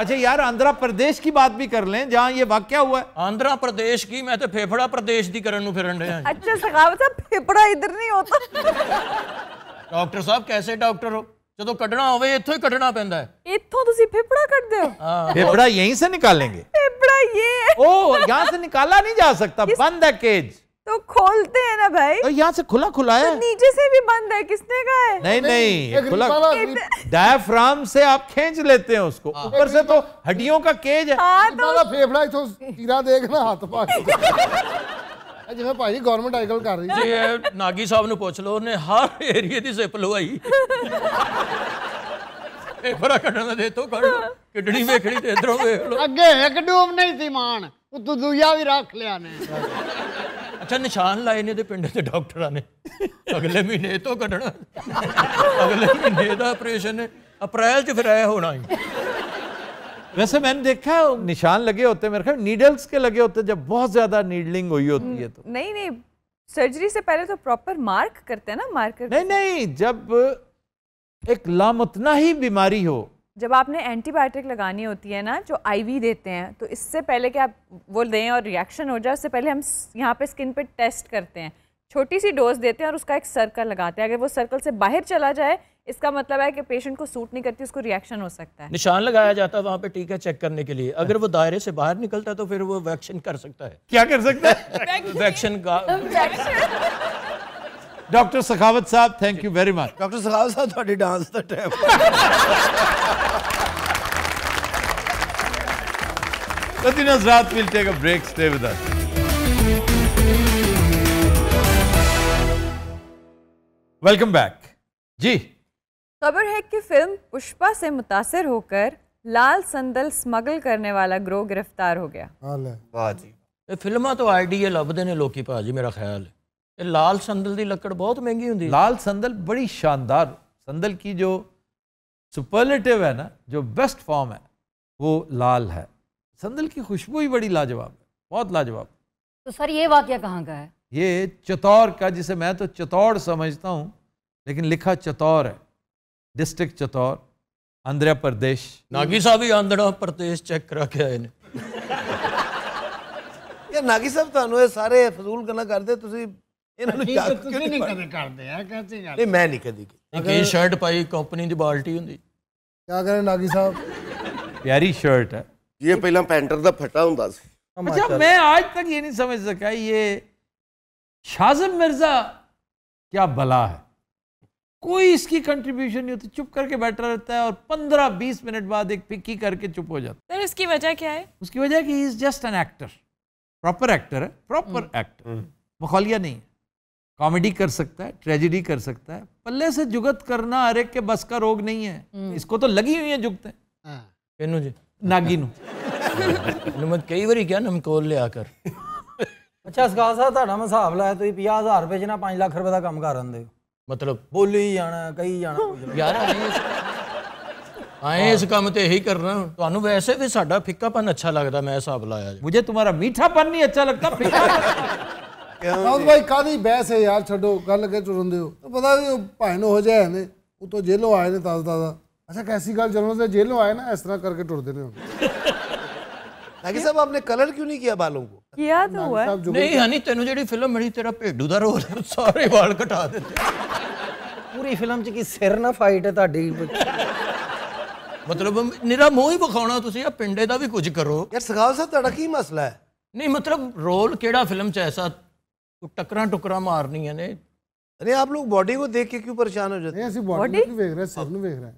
A: अच्छा यार आंध्र प्रदेश की बात भी कर लें जहाँ ये वाक्य हुआ है आंध्र प्रदेश की मैं तो
D: फेफड़ा प्रदेश की करण फिर
C: अच्छा सखावत साहब फेफड़ा इधर नहीं होता
D: डॉक्टर साहब कैसे डॉक्टर हो जो कटना ਹੋਵੇ ਇੱਥੋਂ ਹੀ ਕੱਢਣਾ ਪੈਂਦਾ ਹੈ ਇੱਥੋਂ ਤੁਸੀਂ ਫੇਫੜਾ ਕੱਢਦੇ ਹੋ ਫੇਫੜਾ ਯਹੀਂ ਸੇ ਨਿਕਾਲेंगे ਫੇਫੜਾ ਇਹ ओ यहां से निकाला नहीं जा सकता
A: बंद है केज तो खोलते हैं ना भाई तो यहाँ से खुला खुला है तो नीचे से भी बंद है
C: किसने
G: कहा है नहीं नहीं खुला
A: डायफ्राम से आप खींच लेते हैं उसको ऊपर से तो हड्डियों का केज है हाँ तो... फेफड़ा तो देखना हाथ पा
B: ਜਿਵੇਂ ਭਾਜੀ ਗਵਰਨਮੈਂਟ ਅੱਜਕੱਲ ਕਰ ਰਹੀ ਜੀ ਇਹ
D: ਨਾਗੀ ਸਾਹਿਬ ਨੂੰ ਪੁੱਛ ਲਓ ਉਹਨੇ ਹਰ ਏਰੀਏ ਦੀ ਸਿਪ ਲਵਾਈ ਇਹ ਬੜਾ ਕੱਢਣਾ ਦੇ ਤੋ ਕੱਢ ਲਓ ਕਿਡਣੀ ਵੇਖਣੀ ਤੇ ਇਧਰੋਂ ਵੇਖ
H: ਲਓ ਅੱਗੇ ਇੱਕ ਡੂਬ ਨਹੀਂ ਸੀ ਮਾਨ ਉਹ ਤੂੰ ਦੂਜਾ ਵੀ ਰੱਖ ਲਿਆ ਨੇ
D: ਅੱਛਾ ਨਿਸ਼ਾਨ ਲਾਏ ਨੇ ਤੇ ਪਿੰਡ ਦੇ ਡਾਕਟਰਾਂ ਨੇ ਅਗਲੇ ਮਹੀਨੇ ਤੋਂ ਕੱਢਣਾ ਅਗਲੇ ਮਹੀਨੇ ਦਾ ਆਪਰੇਸ਼ਨ ਹੈ ਅਪ੍ਰੈਲ 'ਚ ਫਿਰ ਆਇਆ ਹੋਣਾ ਹੀ
A: वैसे मैंने देखा है निशान लगे होते हैं मेरे ख्याल नीडल्स के लगे होते हैं जब बहुत ज्यादा नीडलिंग हुई होती है तो
C: नहीं नहीं सर्जरी से पहले तो प्रॉपर मार्क करते हैं ना मार्क नहीं
A: नहीं जब एक लामतना ही बीमारी हो
C: जब आपने एंटीबायोटिक लगानी होती है ना जो आईवी देते हैं तो इससे पहले कि आप वो दें और रिएक्शन हो जाए उससे पहले हम यहाँ पे स्किन पे टेस्ट करते हैं छोटी सी डोज देते हैं और उसका एक सर्कल लगाते हैं अगर वो सर्कल से बाहर चला जाए इसका मतलब है कि पेशेंट को सूट नहीं करती उसको रिएक्शन हो सकता है
D: निशान लगाया जाता है वहाँ पे टीका चेक करने के लिए अगर वो दायरे से बाहर निकलता है तो फिर वो वैक्सीन कर सकता है क्या कर सकता है <laughs> वैक्सीन डॉक्टर सखावत साहब thank you very much doctor Sakhawat साहब ਤੁਹਾਡੀ ਡਾਂਸ ਦਾ ਟਾਈਮ
A: ਲਤੀਨਾ ਜ਼ਰਾਤ will take a welcome back
D: जी
C: खबर है कि फिल्म पुष्पा से मुतासर होकर लाल संदल स्मगल करने वाला ग्रो गिरफ्तार हो
D: गया जी फिल्म तो ਆਈਡੀਆ ਲੱਭਦੇ ने लोकी भाजी मेरा ख्याल है लाल संदल की लकड़ बहुत महंगी होंगी लाल संदल बड़ी
A: शानदार संदल की जो सुपरलेटिव है ना जो बेस्ट फॉर्म है वो लाल है संदल की खुशबू ही बड़ी लाजवाब है बहुत लाजवाब
F: तो
E: सर ये वाक्य कहाँ का है
A: ये चतौर का जिसे मैं तो चतौड़ समझता हूँ लेकिन लिखा चतौर है डिस्ट्रिक्ट चतौर आंध्र प्रदेश नागी साहब ही
D: आंध्र प्रदेश चेक करा के आए ने ये ਯਾਰ ਨਾਗੀ ਸਾਹਿਬ ਤੁਹਾਨੂੰ ਇਹ ਸਾਰੇ ਫਜ਼ੂਲ कर ਕਰਦੇ ਤੁਸੀਂ ਇਹਨਾਂ ਨੂੰ ਯਾਦ ਕਿਉਂ ਨਹੀਂ कैसे
H: ਕਰਦੇ ਆ ਕਹਿੰਦੇ ਯਾਰ ਨਹੀਂ
D: ਮੈਂ ਨਹੀਂ ਕਦੀ शर्ट पाई कंपनी जी बाल्टी हूँ दी
B: क्या ਕਰੇ नागी साहब
D: प्यारी शर्ट है ये पहला पेंटर था फटा हूँ दास अच्छा मैं
A: आज तक ये नहीं समझ सका ये शाजम मिर्ज़ा
D: क्या भला है
A: कोई इसकी कंट्रीब्यूशन नहीं होती चुप करके बैठा रहता है और पंद्रह बीस मिनट बाद एक पिक्की करके चुप हो जाता है उसकी वजह क्या है उसकी वजह कि is just an actor proper actor है प्रॉपर एक्टर मखौलिया नहीं कॉमेडी कर सकता है ट्रेजिडी कर सकता है पल्ले से जुगत करना हर एक के बस का रोग नहीं है हम्म। इसको तो लगी हुई है जुगते नागिनू
D: नागिनू कई बार क्या नमकोल ले आकर ਅੱਛਾ ਸਗਾ ਸਾਹਿਬ ਤੁਹਾਡਾ ਮੈਂ ਹਿਸਾਬ ਲਾਇਆ ਤੁਸੀਂ 50000 ਰੁਪਏ 'ਚ ਨਾ 5 ਲੱਖ ਰੁਪਏ ਦਾ ਕੰਮ ਕਰ ਰੰਦੇ ਹੋ ਮਤਲਬ ਬੋਲੀ ਜਾਣਾ ਕਹੀ ਜਾਣਾ ਕੁਝ ਯਾਰ आए इस काम तो यही कर रहा हूँ तो वैसे भी साडा फिक्कापन अच्छा लगता मैं हिसाब लाया मुझे तुम्हारा मीठापन नहीं अच्छा लगता ਫਿੱਕਾਪਨ भाई
B: ਕਾਦੀ ਬਹਿਸ ਹੈ ਯਾਰ ਛੱਡੋ ਗੱਲ ਕੇ ਚੁਰੰਦੇ ਹੋ ਪਤਾ ਨਹੀਂ ਭਾਣ ਹੋ ਜਾਏ ਨੇ ਉਤੋਂ ਜੇਲੋਂ ਆਏ ਨੇ ਤਾਜ਼ਾ ਤਾਜ਼ਾ ਅੱਛਾ ਕੈਸੀ ਗੱਲ ਜਦੋਂ से ਜੇਲੋਂ ਆਏ ना इस तरह करके ਟੁਰਦੇ
D: ਨੇ ਨਾਗੀ ਸਾਹਿਬ आपने कलर क्यों नहीं किया बालों को ਕਿਹਾ ਤਾਂ ਹੋਇਆ ਨਹੀਂ ਹਨੀ ਤੈਨੂੰ ਜਿਹੜੀ ਫਿਲਮ ਮਿਲੀ ਤੇਰਾ ਭੇਡੂ ਦਾ ਰੋਲ ਸਾਰੇ ਵਾਲ ਘਟਾ ਦਿੱਤੇ ਪੂਰੀ ਫਿਲਮ 'ਚ ਕੀ ਸਿਰ ਨਾ ਫਾਈਟ ਹੈ ਤੁਹਾਡੀ ਮਤਲਬ ਨਿਰਾ ਮੂੰਹ ਹੀ ਵਿਖਾਉਣਾ ਤੁਸੀਂ ਆ ਪਿੰਡੇ ਦਾ ਵੀ ਕੁਝ ਕਰੋ ਯਾਰ ਸਗਾਵ ਸਾਹਿਬ ਤੁਹਾਡਾ ਕੀ ਮਸਲਾ ਹੈ ਨਹੀਂ मतलब रोल केड़ा फिल्म च ऐसा टकरा टुकरा मारनिया ने अरे आप लोग बॉडी को देख के क्यों परेशान हो जाते हैं ऐसी बॉडी देख रहे हैं सब देख रहे हैं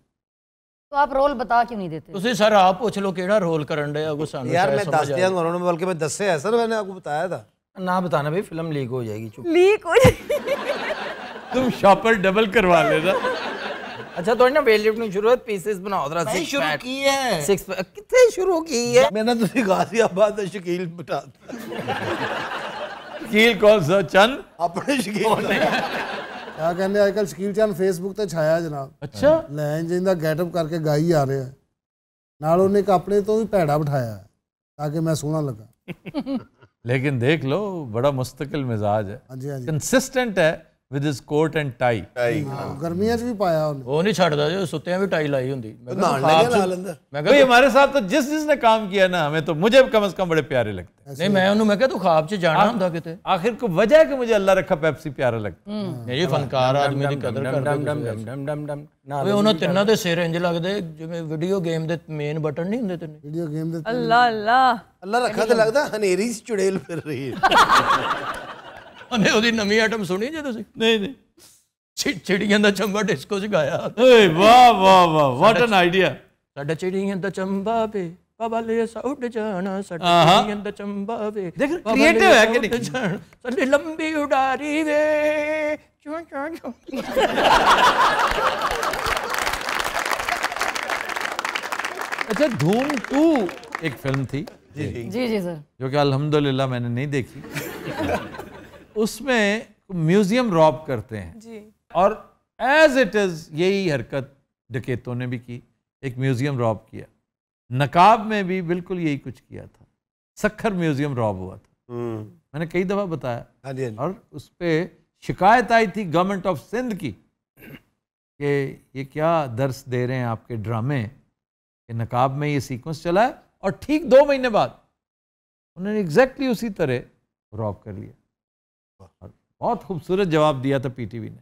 H: तो आप रोल बता क्यों नहीं देते
D: तुसी सर आप पूछ लो केड़ा रोल करण दे ਦੇ सानू यार मैं दस दिया ਦਿਆਂ ਉਹਨਾਂ बल्कि मैं ਮੈਂ है सर मैंने आपको बताया था ना बताना भाई फिल्म लीक हो जाएगी चुप लीक हो जाएगी तुम शॉपर डबल करवा लेना अच्छा तो ना वेट लिफ्टिंग शुरुआत पीसेस बनाओ जरा सिक्स शुरू की है सिक्स कितने शुरू की है मैंने तो गाजियाबाद शकील बता शकील कौन सा चंद अपने शकील ਆ ਕਹਿੰਦੇ ਅੱਜ ਕੱਲ ਸ਼ਕੀਲ ਚਾਨ
B: ਫੇਸਬੁੱਕ ਤੇ ਛਾਇਆ ਜਨਾਬ ਅੱਛਾ ਲੈ ਲੈਣ ਜਿੰਦਾ ਗੈਟਅਪ ਕਰਕੇ ਗਾਈ ਆ ਰਿਹਾ ਨਾਲ ਉਹਨੇ ਕਪੜੇ ਤੋਂ ਵੀ ਭੈੜਾ ਬਿਠਾਇਆ ਤਾਂ ਕਿ ਮੈਂ ਸੋਹਣਾ ਲੱਗਾ
A: ਲੇਕਿਨ ਦੇਖ लेकिन ਬੜਾ ਮੁਸਤਕਿਲ बड़ा ਹੈ ਹਾਂਜੀ ਹਾਂਜੀ ਕੰਸਿਸਟੈਂਟ ਹੈ ਵਿਦ ਹਿਸ ਕੋਟ ਐਂਡ ਟਾਈ ਟਾਈ ਗਰਮੀਆਂ 'ਚ ਵੀ ਪਾਇਆ ਉਹਨੇ ਉਹ ਨਹੀਂ ਛੱਡਦਾ ਜੋ ਸੁੱਤਿਆਂ ਵੀ ਟਾਈ ਲਾਈ ਹੁੰਦੀ ਮੈਂ ਕਿਹਾ ਲਾ ਲੈਂਦਾ ਮੈਂ ਕਿਹਾ ਹਮਾਰੇ ਸਾਥ ਤਾਂ ਜਿਸ ਜਿਸ ਨੇ ਕੰਮ ਕੀਆ ਨਾ ਹਮੇ ਤਾਂ ਮੁਝੇ ਕਮ ਸੇ ਕਮ ਬੜੇ ਪਿਆਰੇ ਲੱਗਤੇ ਨਹੀਂ ਮੈਂ ਉਹਨੂੰ ਮੈਂ ਕਿਹਾ ਤੂੰ ਖਾਬ 'ਚ ਜਾਣਾ ਹੁੰਦਾ ਕਿਤੇ ਆਖਿਰ ਕੋ ਵਜ੍ਹਾ ਹੈ ਕਿ ਮੁਝੇ ਅੱਲਾ ਰੱਖਾ ਪੈਪਸੀ ਪਿਆਰਾ ਲੱਗਦਾ ਨਹੀਂ ਫਨਕਾਰ ਆਦਮੀ ਦੀ ਕਦਰ ਕਰਦੇ ਡਮ ਡਮ ਡਮ ਡਮ
D: ਡਮ ਡਮ ਨਾ ਵੇ ਉਹਨਾਂ ਤਿੰਨਾਂ ਦੇ ਸਿਰ ਇੰਜ ਲੱਗਦੇ ਜਿਵੇਂ ਵੀਡੀਓ ਗੇਮ ਦੇ ਮੇਨ ਬਟਨ ਨਹੀਂ ਹੁੰਦੇ ਤੈਨੂੰ ਵੀਡੀਓ ਗੇਮ ਦੇ ਅੱਲਾ ਅੱਲਾ ਅੱਲਾ ਰੱਖਾ ਤੇ ਲੱਗਦਾ ਹਨੇਰੀ 'ਚ ਚੁੜੇਲ ਫਿਰ ਰਹੀ ਹੈ ਉਹਨੇ ਉਹਦੀ ਨਵੀਂ ਆਈਟਮ ਸੁਣੀ ਜੇ ਤੁਸੀਂ ਨਹੀਂ ਨਹੀਂ ਚਿੜੀਆਂ ਦਾ ਚੰਬਾ ਡਿਸਕੋ ਚ ਗਾਇਆ ਓਏ ਵਾਹ ਵਾਹ ਵਾਹ ਵਾਟ ਐਨ ਆਈਡੀਆ ਸਾਡਾ ਚਿੜੀਆਂ ਦਾ ਚੰਬਾ ਵੇ ਬਬਲੇ ਸਾ ਉੱਡ ਜਾਣਾ ਸਾਡਾ ਚਿੜੀਆਂ ਦਾ ਚੰਬਾ ਵੇ ਦੇਖ ਕ੍ਰੀਏਟਿਵ ਹੈ ਕਿ ਨਹੀਂ ਸਾਡੇ ਲੰਬੀ ਉਡਾਰੀ ਵੇ ਚੋਂ ਚੋਂ ਚੋਂ अच्छा
A: धूम टू एक फिल्म थी जी जी जी सर जो कि अल्हम्दुलिल्लाह मैंने नहीं देखी उसमें म्यूजियम रॉब करते हैं जी।
D: और एज
A: इट इज यही हरकत डकेतों ने भी की एक म्यूजियम रॉब किया नकाब में भी बिल्कुल यही कुछ किया था सखर म्यूजियम रॉब हुआ था हम्म। मैंने कई दफा बताया हाँ हाँ और उस पर शिकायत आई थी गवर्नमेंट ऑफ सिंध की कि ये क्या दर्श दे रहे हैं आपके ड्रामे कि नकाब में ये सीक्वेंस चला है और ठीक दो महीने बाद उन्होंने एग्जैक्टली उसी तरह रॉब कर लिया बहुत खूबसूरत जवाब दिया था पीटीवी ने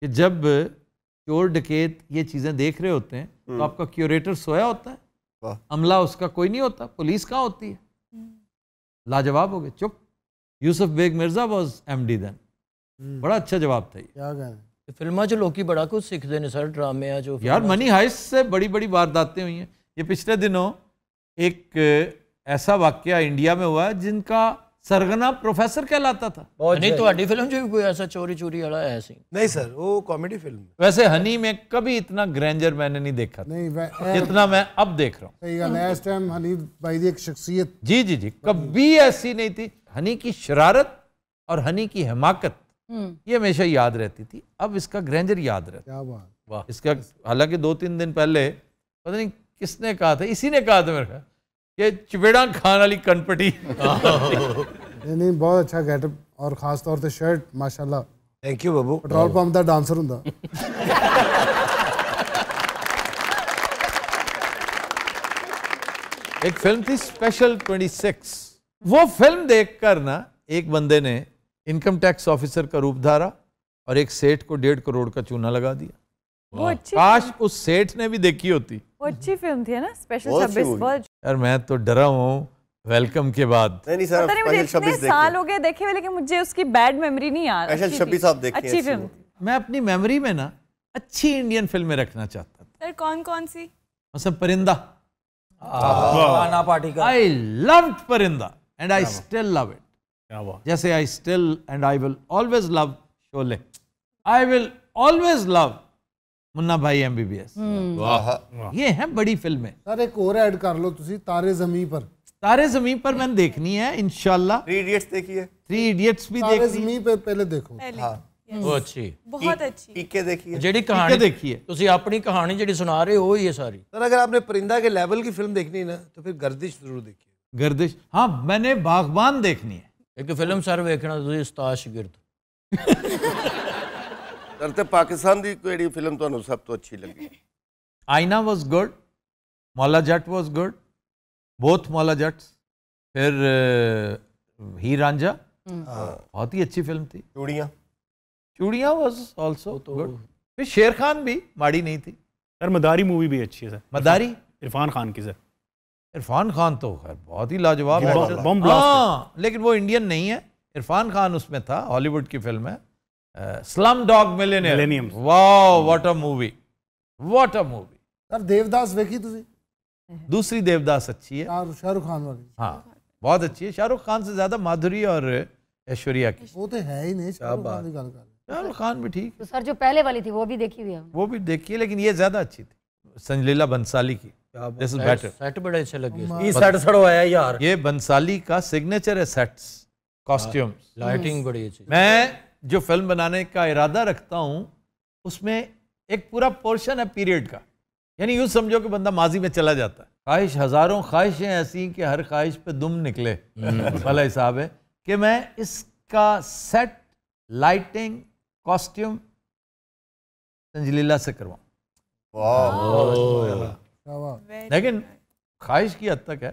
A: कि जब चोर डकेत ये चीज़ें देख रहे होते हैं तो हम्म। आपका क्यूरेटर सोया होता है अमला उसका कोई नहीं होता पुलिस कहाँ होती है हम्म। लाजवाब हो गए चुप Yusuf Beg Mirza was M D then बड़ा अच्छा जवाब था ये
D: क्या फिल्मा जो लोग बड़ा कुछ सीखते हैं सर ड्रामे जो यार मनी हाइस से बड़ी बड़ी वारदातें हुई हैं ये
A: पिछले दिनों एक ऐसा वाक्य इंडिया में हुआ है जिनका सरगना प्रोफेसर
D: कहलाता था नहीं तो अड्डी फिल्म जो भी कोई ऐसा चोरी चोरी वाला है ऐसी नहीं सर वो कॉमेडी फिल्म वैसे
A: हनी में कभी इतना ग्रैंजर मैंने नहीं देखा नहीं जितना मैं अब देख रहा हूँ सही गल है टाइम हनी भाई की एक शख्सियत जी जी जी कभी ऐसी नहीं थी हनी की शरारत और हनी की हिमाकत हम्म। ये हमेशा याद रहती थी अब इसका ग्रैंजर याद रहता क्या वाह इसका हालांकि दो तीन दिन पहले पता नहीं किसने कहा था इसी ने कहा था मेरे ख्याल ये चिबेड़ा खान वाली कनपटी नहीं नहीं बहुत अच्छा
B: गेटअप और खास तौर से शर्ट माशाल्लाह थैंक यू बाबू पेट्रोल पंप का डांसर हूं
A: एक फिल्म थी स्पेशल 26 वो फिल्म देखकर ना एक बंदे ने इनकम टैक्स ऑफिसर का रूप धारा और एक सेठ को डेढ़ करोड़ का चूना लगा दिया वो अच्छी काश उस सेठ ने भी देखी होती
C: वो अच्छी फिल्म थी ना स्पेशल छब्बीस
A: यार मैं तो डरा हूँ वेलकम के बाद नहीं सर पता मुझे इतने साल
C: हो गए देखे हुए लेकिन मुझे उसकी बैड मेमोरी नहीं आ रही अच्छी फिल्म
A: मैं अपनी मेमोरी में ना अच्छी इंडियन फिल्में रखना चाहता
C: था सर कौन कौन सी
A: मतलब परिंदा पार्टी का I love Parinda and I still love it जैसे I still and I will always love Sholay I will always love Munna Bhai M B B S ये है बड़ी फिल्में
B: सर एक और ऐड कर लो तुसी तारे जमी पर तारे जमी पर मैंने देखनी है इनशाला थ्री इडियट्स देखिए थ्री इडियट्स भी देखिए पहले देखो
D: हाँ। सारी अगर आपने परिंदा के लेवल की फिल्म देखनी ना तो फिर गर्दिश जरूर गर्दिश हाँ मैंने बागबान देखनी है एक फिल्म सर
A: देखना <laughs>
D: ਡਰਤੇ ਪਾਕਿਸਤਾਨ ਦੀ ਕਿਹੜੀ
B: ਫਿਲਮ ਤੁਹਾਨੂੰ ਸਭ ਤੋਂ ਅੱਛੀ ਲੱਗੀ
A: ਆਇਨਾ ਵਾਸ गुड ਮੌਲਾ ਜੱਟ ਵਾਸ ਗੁੱਡ ਬੋਥ ਮੌਲਾ ਜੱਟ फिर uh, hmm. ही हाँ। रांझा बहुत ही अच्छी फिल्म थी चूड़िया चूड़िया वॉज ऑल्सो तो फिर शेर खान भी माड़ी नहीं थी सर मदारी मूवी भी अच्छी है सर मदारी इरफान खान की सर इरफान खान तो खैर बहुत ही लाजवाब है हाँ लेकिन वो इंडियन नहीं है इरफान खान उसमें था हॉलीवुड की फिल्म है slum uh, dog Millionaire. Millennium. Wow, what a movie. What a movie. Sir Devdas ਵੇਖੀ ਤੁਸੀਂ दूसरी देवदास अच्छी है शाहरुख खान वाली हाँ बहुत अच्छी है शाहरुख खान से ज्यादा माधुरी और ऐश्वर्या की वो तो है ही नहीं शाहरुख खान भी ठीक तो सर जो पहले वाली थी वो भी देखी हुई वो भी देखी है लेकिन ये ज्यादा अच्छी थी संजलीला बंसाली की दिस इज बेटर सेट बड़े अच्छे लगे ये सेट सड़ो आया यार ये बंसाली का सिग्नेचर है सेट्स कॉस्ट्यूम्स लाइटिंग बड़ी अच्छी मैं जो फिल्म बनाने का इरादा रखता हूँ उसमें एक पूरा पोर्शन है पीरियड का यानी यूँ समझो कि बंदा माजी में चला जाता है ख्वाहिश हज़ारों ख्वाहिशें ऐसी कि हर ख्वाहिश पे दुम निकले वाला हम्म। हिसाब है कि मैं इसका सेट लाइटिंग कॉस्ट्यूम संजलीला से करवाऊँ लेकिन ख्वाहिश की हद तक है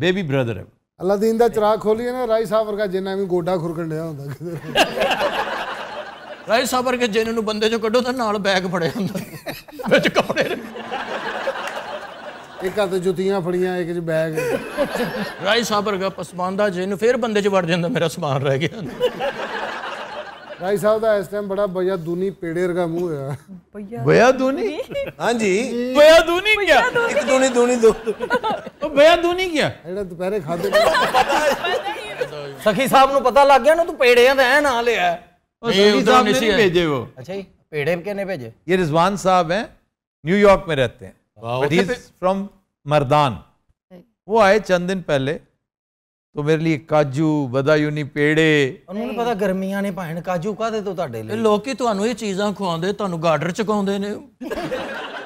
A: ਬੇਬੀ ਬ੍ਰਦਰ ਹੈ
B: ਅਲਾਦੀਨ ਦਾ ਚਿਰਾਗ ਖੋਲੀਏ ਨਾ ਰਾਈ ਸਾਬਰ ਦਾ ਜਿੰਨਾ ਵੀ ਗੋਡਾ ਖੁਰਕਣ ਡਿਆ ਹੁੰਦਾ ਕਿਧਰ ਰਾਈ ਸਾਬਰ ਕੇ ਜਿੰਨ ਨੂੰ ਬੰਦੇ ਚੋਂ ਕੱਢੋ ਤਾਂ ਨਾਲ ਬੈਗ ਫੜਿਆ ਹੁੰਦਾ ਵਿੱਚ ਕੱਪੜੇ ਇੱਕ ਹੱਥ ਜੁੱਤੀਆਂ ਫੜੀਆਂ ਇੱਕ ਚ
D: ਬੈਗ ਰਾਈ ਸਾਬਰ ਦਾ ਪਸਮਾਨਦਾ ਜਿੰਨ ਫੇਰ ਬੰਦੇ ਚ ਵੜ ਜਾਂਦਾ ਮੇਰਾ ਸਮਾਨ ਰਹਿ ਗਿਆ
B: भाई साहब ਦਾ ਇਸ ਟਾਈਮ ਬੜਾ ਬਈਆ ਦੂਨੀ ਪੇੜੇਰ ਦਾ ਮੂੰਹ ਹੈ ਬਈਆ
D: ਦੂਨੀ ਹਾਂਜੀ ਬਈਆ ਦੂਨੀ ਕੀ ਇੱਕ ਦੂਨੀ ਦੂਨੀ ਦੋ ਉਹ ਬਈਆ ਦੂਨੀ ਕੀ ਜਿਹੜਾ ਦੁਪਹਿਰੇ ਖਾਦੇ ਸਖੀ ਸਾਹਿਬ ਨੂੰ ਪਤਾ ਲੱਗ ਗਿਆ ਨਾ ਤੂੰ ਪੇੜਿਆਂ ਦਾ ਐ ਨਾ ਲਿਆ ਉਹ ਸਖੀ ਸਾਹਿਬ ਨੇ ਨਹੀਂ ਭੇਜे ਉਹ अच्छा जी पेड़े कहने भेजे
A: ये रिजवान साहब हैं न्यूयॉर्क में रहते हैं फ्रॉम मर्दान वो आए चंद दिन पहले तो मेरे लिए काजू ਬਦਾਯੂਨੀ ਪੇੜੇ
D: ਉਹਨਾਂ ਨੂੰ ਪਤਾ ਗਰਮੀਆਂ ਨੇ ਭਾਣ ਕਾਜੂ ਕਾਦੇ ਤੋਂ ਤੁਹਾਡੇ ਲਈ ਲੋਕੀ ਤੁਹਾਨੂੰ ਇਹ ਚੀਜ਼ਾਂ ਖਵਾਉਂਦੇ ਤੁਹਾਨੂੰ ਗਾਰਡਰ ਚਕਾਉਂਦੇ ਨੇ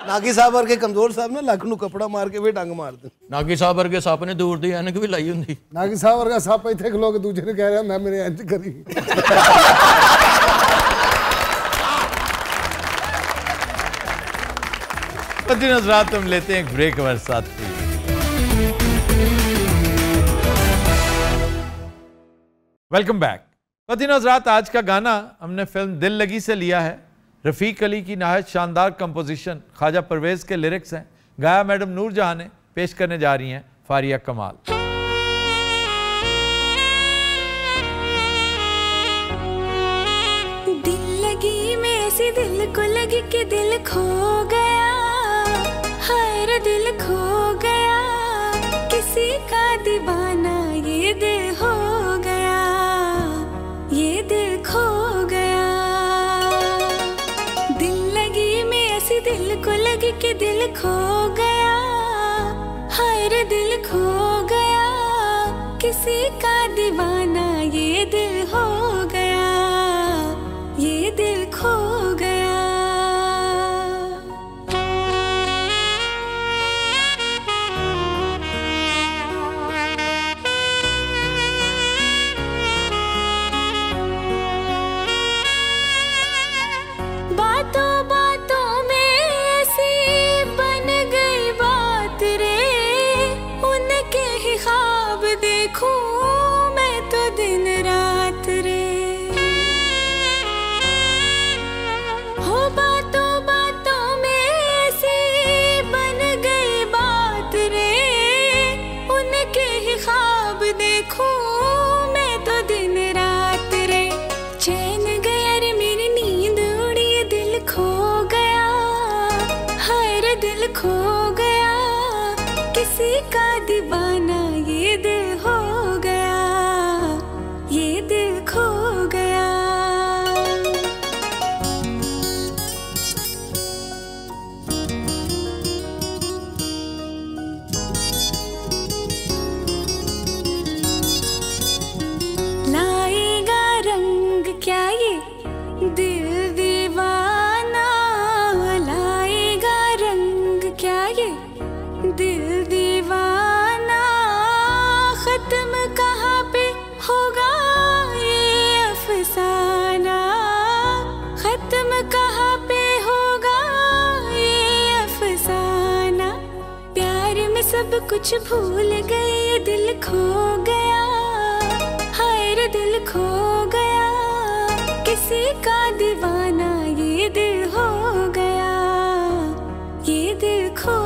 D: ਨਾਗੀ ਸਾਹਿਬ ਵਰਗੇ ਕਮਜ਼ੋਰ ਸਾਹਿਬ ਨੇ ਲੱਖ ਨੂੰ ਕਪੜਾ ਮਾਰ ਕੇ ਵੀ ਡੰਗ ਮਾਰਦੇ ਨਾਗੀ ਸਾਹਿਬ ਵਰਗੇ ਸੱਪ ਨੇ ਦੂਰ ਦੀ ਐਨਕ ਵੀ ਲਾਈ ਹੁੰਦੀ ਨਾਗੀ
B: ਸਾਹਿਬ ਵਰਗਾ ਸੱਪ ਇੱਥੇ ਖਲੋ ਕੇ ਦੂਜੇ ਨੂੰ ਕਹਿ ਰਿਹਾ ਮੈਂ ਮੇਰੇ ਐਨਕ ਕਰੀ
A: पति नजरात हम लेते हैं एक ब्रेक हमारे साथ वेलकम बैक वती हजरात आज का गाना हमने फिल्म दिल लगी से लिया है रफ़ीक अली की नहायत शानदार कंपोजिशन ख्वाजा परवेज़ के लिरिक्स हैं गाया मैडम नूर जहाँ ने पेश करने जा रही हैं फारिया कमाल
G: दिल लगी मैं ऐसी दिल को लगी कि दिल खो खो गया हर दिल खो गया किसी का दीवाना ये दिल कुछ भूल गई दिल खो गया हर दिल खो गया किसी का दीवाना ये दिल हो गया ये दिल खो